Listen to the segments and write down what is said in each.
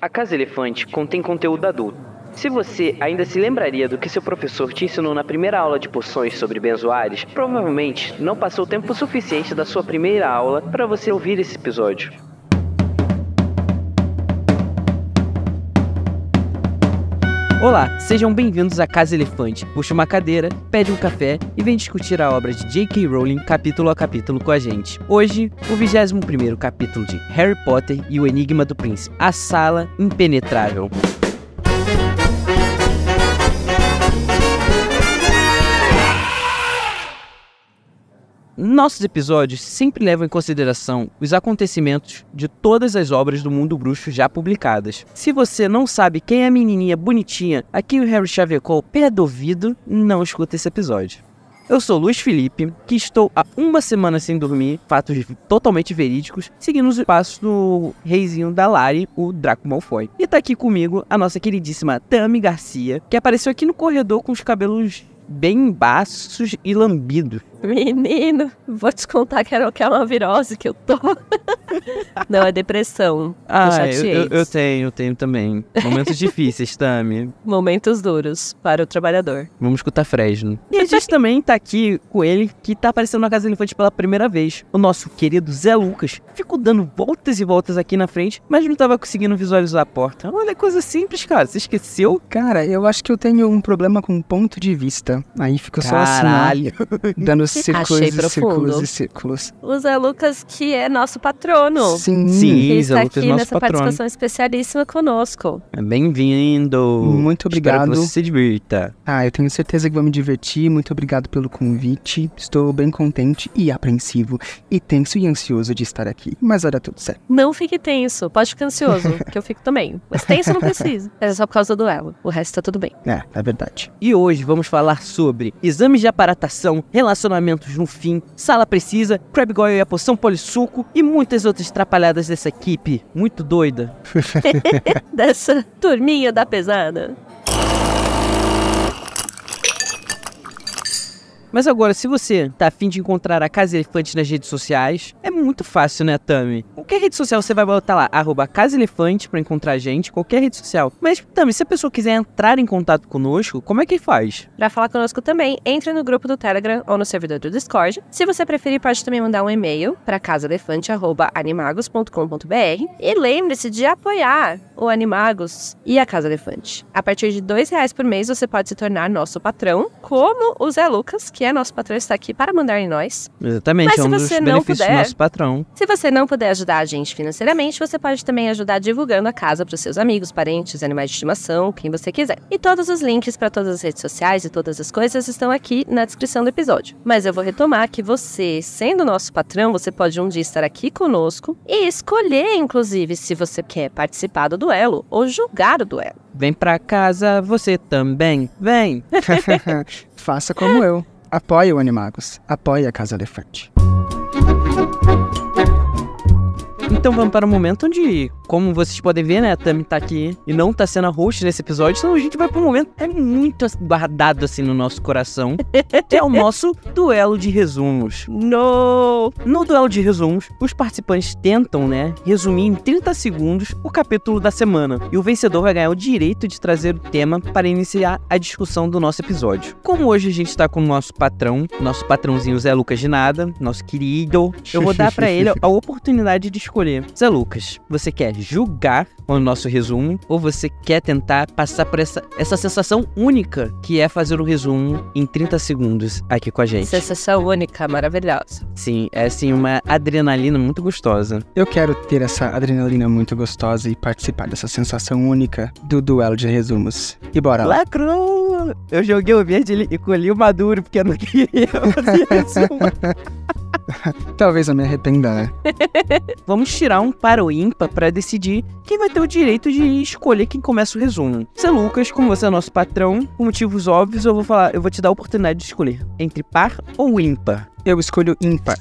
A Casa Elefante contém conteúdo adulto. Se você ainda se lembraria do que seu professor te ensinou na primeira aula de poções sobre benzoares, provavelmente não passou tempo suficiente da sua primeira aula para você ouvir esse episódio. Olá, sejam bem-vindos à Casa Elefante. Puxa uma cadeira, pede um café e vem discutir a obra de J.K. Rowling capítulo a capítulo com a gente. Hoje, o 21º capítulo de Harry Potter e o Enigma do Príncipe, a Sala Impenetrável. Nossos episódios sempre levam em consideração os acontecimentos de todas as obras do mundo bruxo já publicadas. Se você não sabe quem é a menininha bonitinha a quem o Harry chavecou perdovido, não escuta esse episódio. Eu sou Luiz Felipe, que estou há uma semana sem dormir, fatos totalmente verídicos, seguindo os passos do reizinho da Lari, o Draco Malfoy. E tá aqui comigo a nossa queridíssima Tammy Garcia, que apareceu aqui no corredor com os cabelos bem baços e lambidos. Menino, vou te contar que era o que é uma virose que eu tô. Não, é depressão. Ah, eu, eu, eu, tenho, eu tenho também. Momentos difíceis, Tami. Momentos duros para o trabalhador. Vamos escutar Fresno. E a gente tá também tá aqui com ele, que tá aparecendo na Casa do Elefante pela primeira vez. O nosso querido Zé Lucas. Ficou dando voltas e voltas aqui na frente, mas não tava conseguindo visualizar a porta. Olha, coisa simples, cara. Você esqueceu? Cara, eu acho que eu tenho um problema com ponto de vista. Aí fica só assim, ó, dando círculos Achei e profundo. círculos e círculos. O Zé Lucas, que é nosso patrono. Sim, Sim está Zé Lucas aqui nosso nessa patrono. participação especialíssima conosco. É, bem-vindo. Muito obrigado. Espero que você se divirta. Ah, eu tenho certeza que vou me divertir. Muito obrigado pelo convite. Estou bem contente e apreensivo e tenso e ansioso de estar aqui. Mas olha tudo certo. Não fique tenso. Pode ficar ansioso, que eu fico também. Mas tenso não precisa. É só por causa do elo. O resto tá tudo bem. É, é verdade. E hoje vamos falar sobre exames de aparatação, relacionamentos no fim, sala precisa, Crabgoyle e a poção polissuco e muitas outras trapalhadas dessa equipe muito doida. dessa turminha da pesada. Mas agora, se você tá afim de encontrar a Casa Elefante nas redes sociais, é muito fácil, né, Tami? Qualquer rede social você vai botar lá, arroba Casa Elefante pra encontrar a gente, qualquer rede social. Mas, Tami, se a pessoa quiser entrar em contato conosco, como é que faz? Pra falar conosco também, entre no grupo do Telegram ou no servidor do Discord. Se você preferir, pode também mandar um e-mail pra casaelefante.animagos.com.br e lembre-se de apoiar o Animagos e a Casa Elefante. A partir de R$ reais por mês, você pode se tornar nosso patrão, como o Zé Lucas, que é nosso patrão, está aqui para mandar em nós. Exatamente, Mas é um dos benefícios puder, do nosso patrão. Se você não puder ajudar a gente financeiramente, você pode também ajudar divulgando a casa para os seus amigos, parentes, animais de estimação, quem você quiser. E todos os links para todas as redes sociais e todas as coisas estão aqui na descrição do episódio. Mas eu vou retomar que você, sendo nosso patrão, você pode um dia estar aqui conosco e escolher, inclusive, se você quer participar do duelo ou julgar o duelo. Vem pra casa, você também. Vem! Faça como eu. Apoie o Animagos, apoie a Casa Elefante. Então vamos para o momento onde como vocês podem ver, né, a Tami tá aqui e não tá sendo a host nesse episódio, então a gente vai pro momento é muito guardado assim no nosso coração, que é o nosso duelo de resumos. No! No duelo de resumos, os participantes tentam, né, resumir em 30 segundos o capítulo da semana, e o vencedor vai ganhar o direito de trazer o tema para iniciar a discussão do nosso episódio. Como hoje a gente tá com o nosso patrão, nosso patrãozinho Zé Lucas de nada, nosso querido, eu vou dar para ele a oportunidade de escolher. Zé Lucas, você quer julgar o nosso resumo ou você quer tentar passar por essa, essa sensação única que é fazer um resumo em 30 segundos aqui com a gente. Sensação única, maravilhosa. Sim, é assim uma adrenalina muito gostosa. Eu quero ter essa adrenalina muito gostosa e participar dessa sensação única do duelo de resumos. E bora lá. Lacro! Eu joguei o verde e colhi o maduro porque eu não queria fazer resumo. Talvez eu me arrependa, né? Vamos tirar um para o ímpar para decidir quem vai ter o direito de escolher quem começa o resumo. Seu Lucas, como você é nosso patrão, por motivos óbvios, eu vou falar, eu vou te dar a oportunidade de escolher entre par ou ímpar. Eu escolho ímpar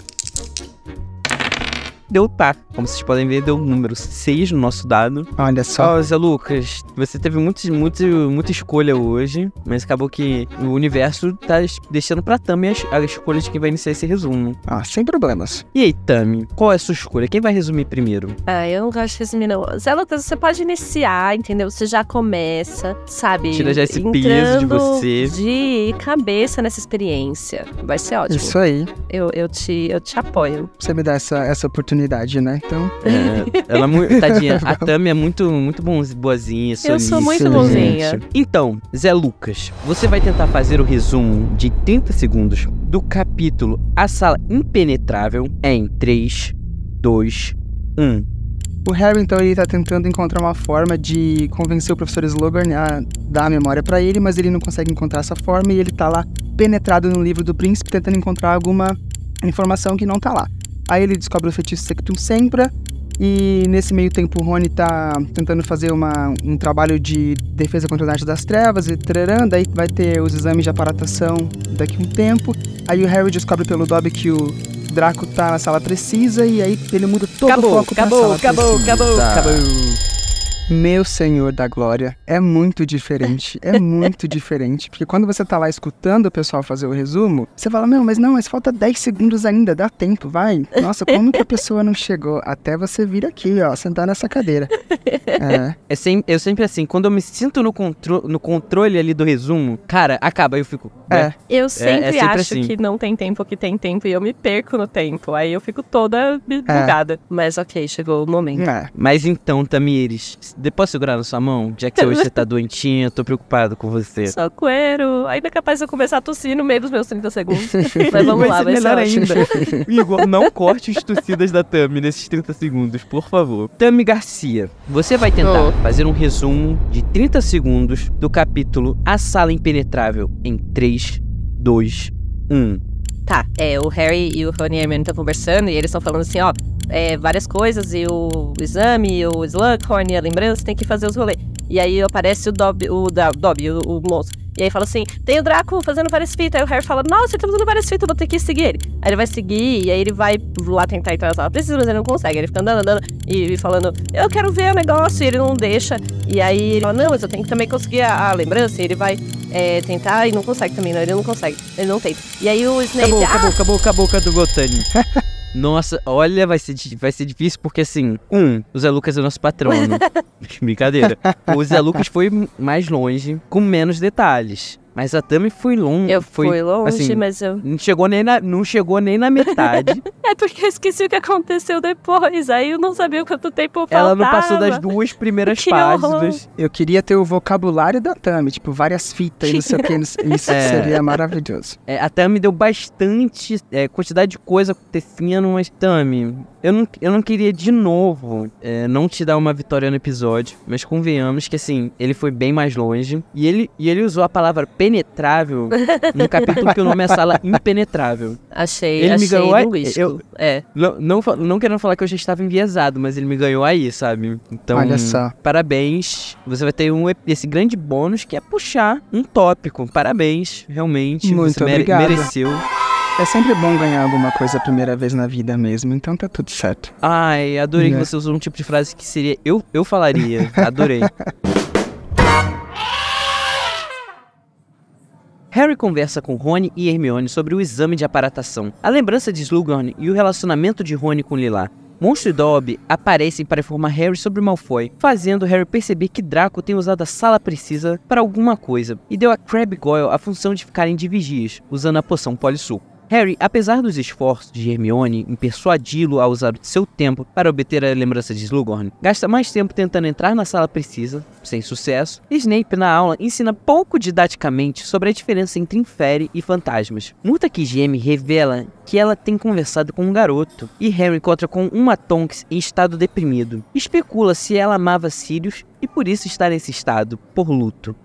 deu par. Tá. Como vocês podem ver, deu o número 6 no nosso dado. Olha só. Ó, Zé Lucas, você teve muitos, muito, muita escolha hoje, mas acabou que o universo tá deixando pra Tami a, a escolha de quem vai iniciar esse resumo. Ah, sem problemas. E aí, Tami, qual é a sua escolha? Quem vai resumir primeiro? Ah, eu não gosto de resumir, não. Zé Lucas, você pode iniciar, entendeu? Você já começa, sabe? Tira já esse peso de você. De cabeça nessa experiência. Vai ser ótimo. Isso aí. Eu, eu, te, eu te apoio. Você me dá essa, essa oportunidade oportunidade, né? Então. É, ela é muito. Tadinha, a Tami é muito, muito boazinha, solista, Eu sou muito bonzinha. Gente. Então, Zé Lucas, você vai tentar fazer o resumo de 30 segundos do capítulo A Sala Impenetrável em 3, 2, 1. O Harry, então, ele tá tentando encontrar uma forma de convencer o professor Slogan a dar a memória para ele, mas ele não consegue encontrar essa forma e ele tá lá penetrado no livro do príncipe tentando encontrar alguma informação que não tá lá. Aí ele descobre o feitiço Sectum Sempra e nesse meio tempo o Rony tá tentando fazer uma, um trabalho de defesa contra a arte das trevas e trarã, daí vai ter os exames de aparatação daqui a um tempo. Aí o Harry descobre pelo Dobby que o Draco tá na sala precisa e aí ele muda todo acabou, o foco acabou, pra sala acabou, precisa. Acabou, acabou, acabou. Meu Senhor da Glória é muito diferente. É muito diferente. Porque quando você tá lá escutando o pessoal fazer o resumo, você fala: Meu, mas não, mas falta 10 segundos ainda, dá tempo, vai. Nossa, como que a pessoa não chegou? Até você vir aqui, ó, sentar nessa cadeira. É. Eu, é sempre, eu sempre assim, quando eu me sinto no, contro no controle ali do resumo, cara, acaba, eu fico. Né? É. Eu sempre, é, é sempre acho assim. que não tem tempo que tem tempo e eu me perco no tempo. Aí eu fico toda ligada. É. Mas ok, chegou o momento. É. Mas então, Tamires depois segurar na sua mão? Já que hoje você tá doentinha, tô preocupado com você. Socorro. Ainda é capaz de eu começar a tossir no meio dos meus 30 segundos. Mas vamos vai lá, vai ser melhor ser ainda. Igor, não corte as tossidas da Tami nesses 30 segundos, por favor. Tami Garcia, você vai tentar oh. fazer um resumo de 30 segundos do capítulo A Sala Impenetrável em 3, 2, 1 tá, é, o Harry e o Rony Hermione estão conversando e eles estão falando assim, ó, é, várias coisas, e o exame, e o Slughorn, e a lembrança, tem que fazer os rolês. E aí aparece o Dobby, o, da, o, o moço. E aí fala assim: tem o Draco fazendo várias fitas. Aí o Harry fala: nossa, ele tá fazendo várias fitas, vou ter que seguir ele. Aí ele vai seguir, e aí ele vai lá tentar entrar na sala precisa, mas ele não consegue. Ele fica andando, andando e, falando: eu quero ver o negócio, e ele não deixa. E aí ele fala: não, mas eu tenho que também conseguir a, a lembrança. E ele vai é, tentar e não consegue também, não. Ele não consegue, ele não tenta. E aí o Snape. Acabou, ah! acabou, acabou, acabou, acabou do Botânico. Nossa, olha, vai ser, vai ser difícil porque, assim, um, o Zé Lucas é nosso patrono. Né? Brincadeira. O Zé Lucas foi mais longe, com menos detalhes. Mas a Tami foi longe. Eu fui longe, assim, mas eu. Não chegou nem na, não chegou nem na metade. é porque eu esqueci o que aconteceu depois. Aí eu não sabia o quanto tempo faltava. Ela não passou das duas primeiras que páginas. Eu queria ter o vocabulário da Tami, tipo, várias fitas e não sei o que. Isso é. seria maravilhoso. É, a Tami deu bastante é, quantidade de coisa acontecendo, mas Tami, eu não, eu não queria de novo é, não te dar uma vitória no episódio, mas convenhamos que assim, ele foi bem mais longe. E ele, e ele usou a palavra impenetrável no capítulo que o nome é Sala Impenetrável. Achei, ele achei me ganhou aí, Eu, é. Não, não, não, querendo falar que eu já estava enviesado, mas ele me ganhou aí, sabe? Então, Olha só. parabéns. Você vai ter um, esse grande bônus que é puxar um tópico. Parabéns, realmente. Muito você obrigado. mereceu. É sempre bom ganhar alguma coisa a primeira vez na vida mesmo, então tá tudo certo. Ai, adorei é. que né? você usou um tipo de frase que seria eu, eu falaria. Adorei. Harry conversa com Rony e Hermione sobre o exame de aparatação. A lembrança de Slughorn e o relacionamento de Rony com Lila. Monstro e Dobby aparecem para informar Harry sobre Malfoy, fazendo Harry perceber que Draco tem usado a sala precisa para alguma coisa e deu a Crabbe Goyle a função de ficarem de vigias, usando a poção polissuco. Harry, apesar dos esforços de Hermione em persuadi-lo a usar o seu tempo para obter a lembrança de Slughorn, gasta mais tempo tentando entrar na sala precisa, sem sucesso, e Snape na aula ensina pouco didaticamente sobre a diferença entre inferi e fantasmas. Muta que geme revela que ela tem conversado com um garoto, e Harry encontra com uma Tonks em estado deprimido. Especula se ela amava Sirius e por isso está nesse estado, por luto.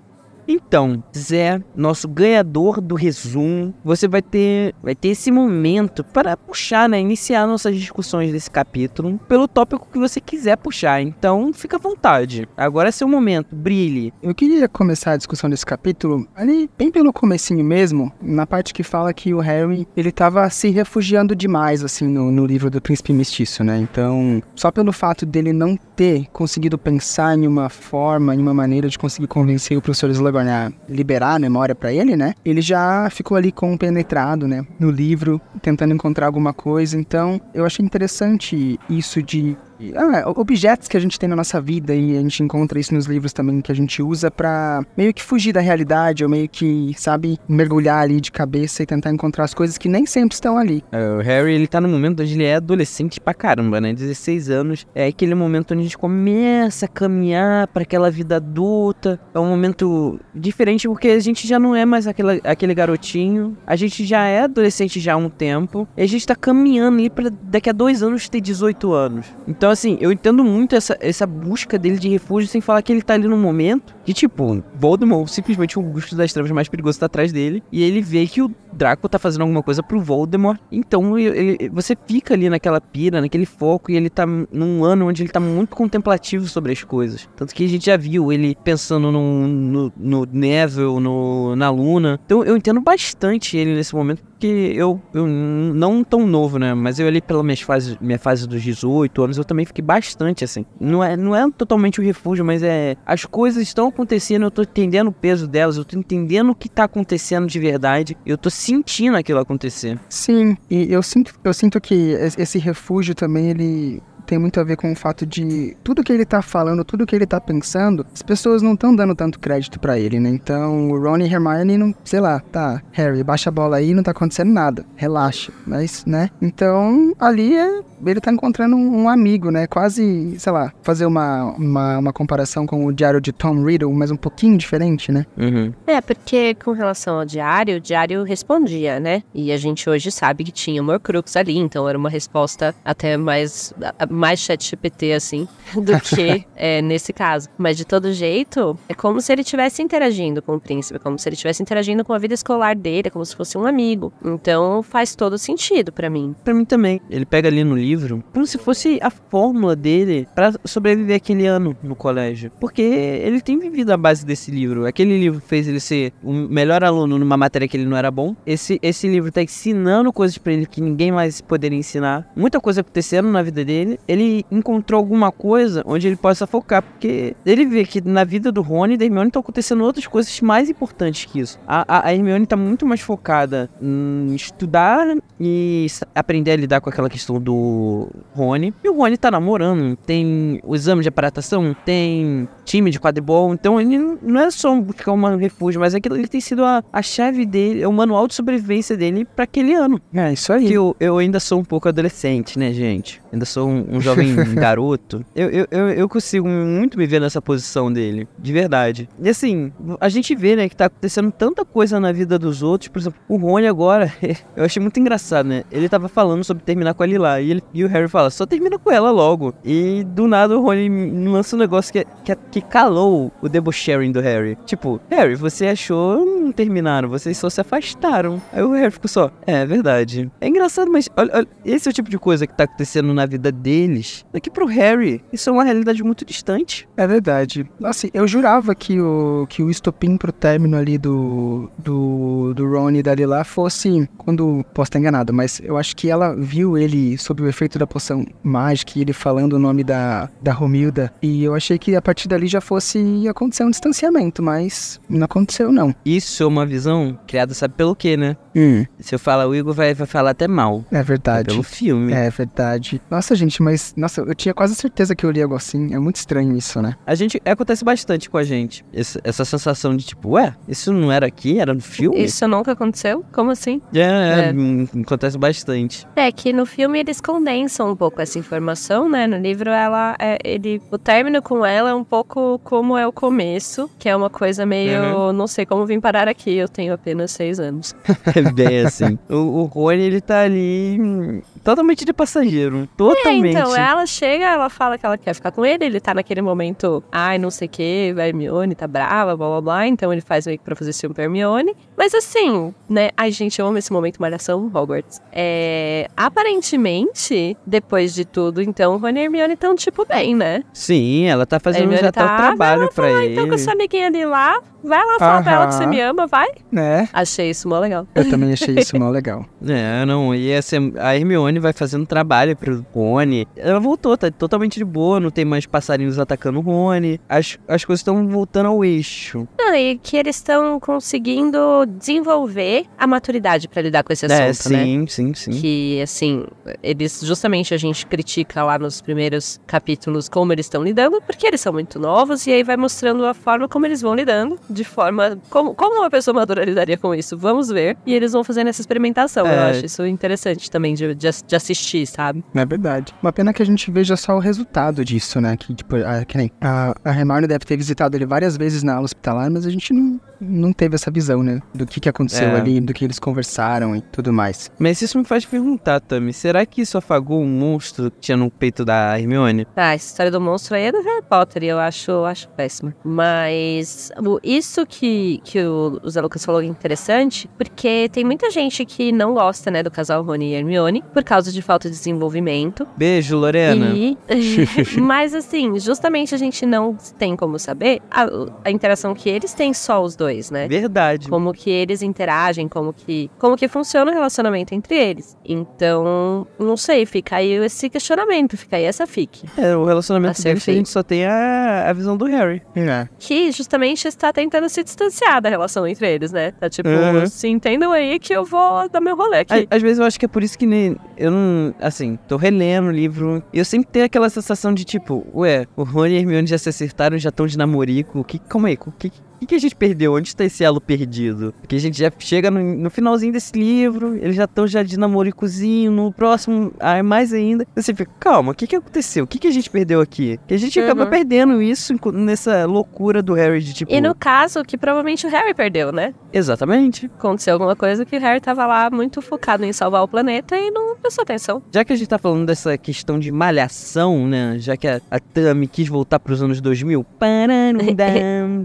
Então, Zé, nosso ganhador do resumo, você vai ter, vai ter esse momento para puxar, né? Iniciar nossas discussões desse capítulo pelo tópico que você quiser puxar. Então, fica à vontade. Agora é seu momento, brilhe. Eu queria começar a discussão desse capítulo ali bem pelo comecinho mesmo, na parte que fala que o Harry, ele tava se refugiando demais, assim, no, no livro do Príncipe Mestiço, né? Então, só pelo fato dele não ter conseguido pensar em uma forma, em uma maneira de conseguir convencer o professor Slughorn Aragorn a liberar a memória para ele, né? Ele já ficou ali compenetrado, né? No livro, tentando encontrar alguma coisa. Então, eu achei interessante isso de ah, é, objetos que a gente tem na nossa vida e a gente encontra isso nos livros também que a gente usa para meio que fugir da realidade ou meio que, sabe, mergulhar ali de cabeça e tentar encontrar as coisas que nem sempre estão ali. É, o Harry, ele tá no momento onde ele é adolescente pra caramba, né? 16 anos. É aquele momento onde a gente começa a caminhar para aquela vida adulta. É um momento diferente porque a gente já não é mais aquela, aquele garotinho. A gente já é adolescente já há um tempo. E a gente tá caminhando aí pra daqui a dois anos ter 18 anos. Então então, assim, eu entendo muito essa, essa busca dele de refúgio, sem falar que ele tá ali num momento que, tipo, Voldemort, simplesmente o Augusto das Trevas mais perigoso tá atrás dele, e ele vê que o Draco tá fazendo alguma coisa pro Voldemort. Então, ele, você fica ali naquela pira, naquele foco, e ele tá num ano onde ele tá muito contemplativo sobre as coisas. Tanto que a gente já viu ele pensando no, no, no Neville, no, na Luna. Então, eu entendo bastante ele nesse momento, que eu, eu não tão novo, né? Mas eu ali pela minha fase, minha fase dos 18 anos, eu também fiquei bastante assim. Não é, não é totalmente o refúgio, mas é. As coisas estão acontecendo, eu tô entendendo o peso delas, eu tô entendendo o que tá acontecendo de verdade, eu tô sentindo aquilo acontecer. Sim, e eu sinto, eu sinto que esse refúgio também, ele tem muito a ver com o fato de tudo que ele tá falando, tudo que ele tá pensando, as pessoas não estão dando tanto crédito para ele, né? Então, o Ron e Hermione não, sei lá, tá, Harry, baixa a bola aí, não tá acontecendo nada, relaxa, mas, né? Então, ali é, ele tá encontrando um, um amigo, né? Quase, sei lá, fazer uma, uma, uma, comparação com o diário de Tom Riddle, mas um pouquinho diferente, né? Uhum. É, porque com relação ao diário, o diário respondia, né? E a gente hoje sabe que tinha o Morcrux ali, então era uma resposta até mais mais chat GPT, assim, do que é, nesse caso. Mas de todo jeito, é como se ele estivesse interagindo com o príncipe, como se ele estivesse interagindo com a vida escolar dele, como se fosse um amigo. Então faz todo sentido para mim. Para mim também. Ele pega ali no livro como se fosse a fórmula dele para sobreviver aquele ano no colégio. Porque ele tem vivido a base desse livro. Aquele livro fez ele ser o melhor aluno numa matéria que ele não era bom. Esse, esse livro tá ensinando coisas para ele que ninguém mais poderia ensinar. Muita coisa acontecendo na vida dele ele encontrou alguma coisa onde ele possa focar, porque ele vê que na vida do Rony e da Hermione estão acontecendo outras coisas mais importantes que isso. A, a, a Hermione está muito mais focada em estudar e aprender a lidar com aquela questão do Rony. E o Rony está namorando, tem o exame de aparatação, tem time de quadribol, então ele não é só buscar um refúgio, mas aquilo é ele tem sido a, a chave dele, é o manual de sobrevivência dele para aquele ano. É, isso aí. Que eu, eu ainda sou um pouco adolescente, né, gente? Ainda sou um, um jovem garoto, eu, eu, eu, consigo muito me ver nessa posição dele, de verdade. E assim, a gente vê, né, que tá acontecendo tanta coisa na vida dos outros, por exemplo, o Rony agora, eu achei muito engraçado, né? Ele tava falando sobre terminar com a Lila, e, ele, e o Harry fala, só termina com ela logo. E do nada o Rony lança um negócio que, é, que, é, que calou o debochering do Harry. Tipo, Harry, você achou terminaram, vocês só se afastaram. Aí o Harry ficou só, é, é verdade. É engraçado, mas olha, olha, esse é o tipo de coisa que tá acontecendo na vida deles. Daqui pro Harry, isso é uma realidade muito distante. É verdade. Assim, eu jurava que o, que o estopim pro término ali do, do, do Ron e da Lila fosse, quando, posso estar enganado, mas eu acho que ela viu ele sob o efeito da poção mágica e ele falando o nome da, da Romilda. E eu achei que a partir dali já fosse acontecer um distanciamento, mas não aconteceu não. Isso ser uma visão criada, sabe pelo quê, né? Hum. Se eu falar o Igor, vai, vai falar até mal. É verdade. É pelo filme. É verdade. Nossa, gente, mas. Nossa, eu tinha quase certeza que eu li algo assim. É muito estranho isso, né? A gente. É, acontece bastante com a gente. Essa, essa sensação de tipo, ué, isso não era aqui? Era no filme? Isso nunca aconteceu? Como assim? É, é, é. Hum, acontece bastante. É que no filme eles condensam um pouco essa informação, né? No livro, ela. É, ele, o término com ela é um pouco como é o começo, que é uma coisa meio. Uhum. Não sei como vim parar cara que eu tenho apenas seis anos. É bem assim. O, o Rony, ele tá ali hum, totalmente de passageiro. Totalmente. É, então, ela chega, ela fala que ela quer ficar com ele, ele tá naquele momento, ai, não sei o que, a Hermione tá brava, blá blá blá. Então ele faz meio que pra fazer ciúme pra Hermione. Mas assim, né? Ai, gente, eu amo esse momento malhação, Hogwarts. É, aparentemente, depois de tudo, então, Rony e Hermione estão, tipo, bem, né? Sim, ela tá fazendo já tá, o tá, trabalho pra falar, ele. Então, com a sua amiguinha ali lá, vai lá falar pra ela que você me ama, vai. Né? Achei isso mó legal. Eu também achei isso mó legal. é, não, e essa, a Hermione Hermione vai fazendo trabalho pro Rony. Ela voltou, tá totalmente de boa, não tem mais passarinhos atacando o Rony. As, as coisas estão voltando ao eixo. Ah, e que eles estão conseguindo desenvolver a maturidade para lidar com esse é, assunto, é, sim, né? Sim, sim, Que, assim, eles justamente a gente critica lá nos primeiros capítulos como eles estão lidando, porque eles são muito novos e aí vai mostrando a forma como eles vão lidando, de forma... Como, como uma pessoa madura lidaria com isso? Vamos ver. E eles vão fazendo essa experimentação. É. Eu acho isso interessante também de, de assistir de assistir, sabe? É verdade. Uma pena que a gente veja só o resultado disso, né? Que, tipo, a, que nem, a, a Hermione deve ter visitado ele várias vezes na aula hospitalar, mas a gente não não teve essa visão, né? Do que, que aconteceu é. ali, do que eles conversaram e tudo mais. Mas isso me faz perguntar, Tami, será que isso afagou um monstro que tinha no peito da Hermione? Tá, ah, a história do monstro aí é do Harry Potter e eu acho, acho péssima. Mas isso que, que o, o Zé Lucas falou é interessante, porque tem muita gente que não gosta, né, do casal Rony e Hermione, por causa de falta de desenvolvimento. Beijo, Lorena. E... Mas assim, justamente a gente não tem como saber a, a interação que eles têm só os dois dois, né? Verdade. Como que eles interagem, como que, como que funciona o relacionamento entre eles. Então, não sei, fica aí esse questionamento, fica aí essa fique. É, o relacionamento a deles, a gente só tem a, a visão do Harry. É. Que justamente está tentando se distanciar da relação entre eles, né? Tá tipo, uhum. se entendam aí que eu vou dar meu rolê aqui. À, às vezes eu acho que é por isso que nem, eu não, assim, tô relendo o livro e eu sempre tenho aquela sensação de tipo, ué, o Rony e a Hermione já se acertaram, já estão de namorico, que, como é o que, o que a gente perdeu? Onde está esse elo perdido? Porque a gente já chega no, no finalzinho desse livro, eles já estão já de namoricozinho, no próximo, ah, é mais ainda. Você fica, calma, o que, que aconteceu? O que, que a gente perdeu aqui? Que a gente uhum. acaba perdendo isso nessa loucura do Harry de tipo. E no caso, que provavelmente o Harry perdeu, né? Exatamente. Aconteceu alguma coisa que o Harry tava lá muito focado em salvar o planeta e não prestou atenção. Já que a gente tá falando dessa questão de malhação, né? Já que a, a Tami quis voltar pros anos 2000, param,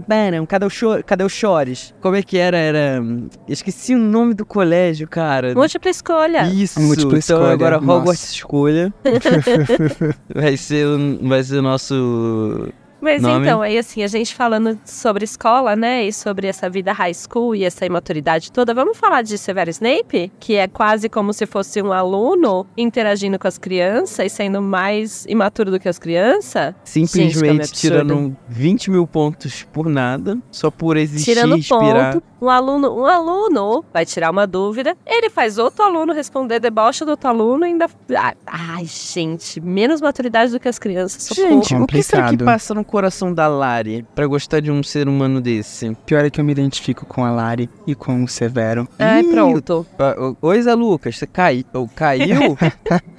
param, cada o, cadê o Chores? Como é que era? Era. Esqueci o nome do colégio, cara. Múltipla escolha. Isso, Múltipla então escolha. agora Hogwarts Nossa. Escolha. vai, ser, vai ser o nosso mas Nome? então, aí assim, a gente falando sobre escola, né, e sobre essa vida high school e essa imaturidade toda, vamos falar de Severo Snape, que é quase como se fosse um aluno interagindo com as crianças e sendo mais imaturo do que as crianças? Simplesmente gente, é tirando 20 mil pontos por nada, só por existir Tirando inspirar. ponto, um aluno, um aluno vai tirar uma dúvida, ele faz outro aluno responder debocha do outro aluno e ainda... Ah, ai, gente, menos maturidade do que as crianças, socorro. Gente, complicado. o que será que passa no coração da Lari para gostar de um ser humano desse? Pior é que eu me identifico com a Lari e com o Severo. É, pronto. Oi, Zé Lucas, você cai... caiu? caiu?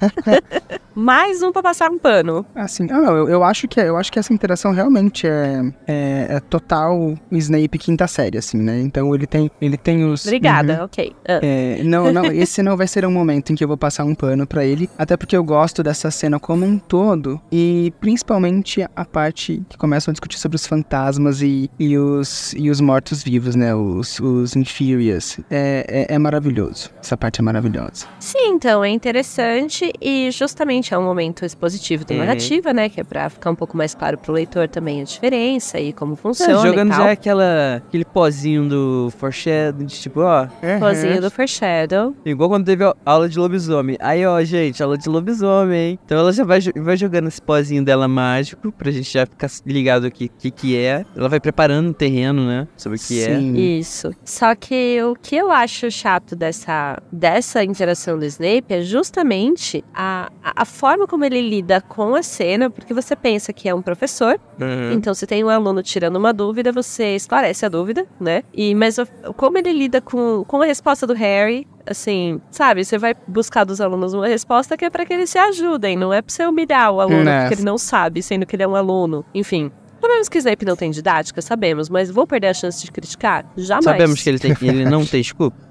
mais um para passar um pano. Assim, eu, eu, acho que é, eu acho que essa interação realmente é, é, é total Snape quinta série, assim, né? Então ele tem ele tem os. Obrigada, uhum, ok. Uh. É, não, não, esse não vai ser um momento em que eu vou passar um pano para ele, até porque eu gosto dessa cena como um todo e principalmente a parte que começam a discutir sobre os fantasmas e, e os e os mortos vivos, né? Os os inferiors. É, é, é maravilhoso. Essa parte é maravilhosa. Sim, então é interessante e justamente gente, é um momento expositivo do uhum. narrativa, né? Que é pra ficar um pouco mais claro pro leitor também a diferença e como funciona. É, jogando já aquela, aquele pozinho do foreshadow, tipo, ó. Uhum. Pozinho do foreshadow. Igual quando teve aula de lobisomem. Aí, ó, gente, aula de lobisomem. Então ela já vai, vai jogando esse pozinho dela mágico, pra gente já ficar ligado aqui o que, que é. Ela vai preparando o terreno, né? Sobre o que é. Sim. é. Isso. Só que o que eu acho chato dessa, dessa interação do Snape é justamente a, a, a forma como ele lida com a cena, porque você pensa que é um professor, uhum. então se tem um aluno tirando uma dúvida, você esclarece a dúvida, né? E, mas como ele lida com, com a resposta do Harry, assim, sabe? Você vai buscar dos alunos uma resposta que é para que eles se ajudem, não é para você humilhar o aluno, Nossa. Né. porque ele não sabe, sendo que ele é um aluno. Enfim, Sabemos que Snape não tem didática, sabemos, mas vou perder a chance de criticar? Jamais. Sabemos que ele, tem, ele não tem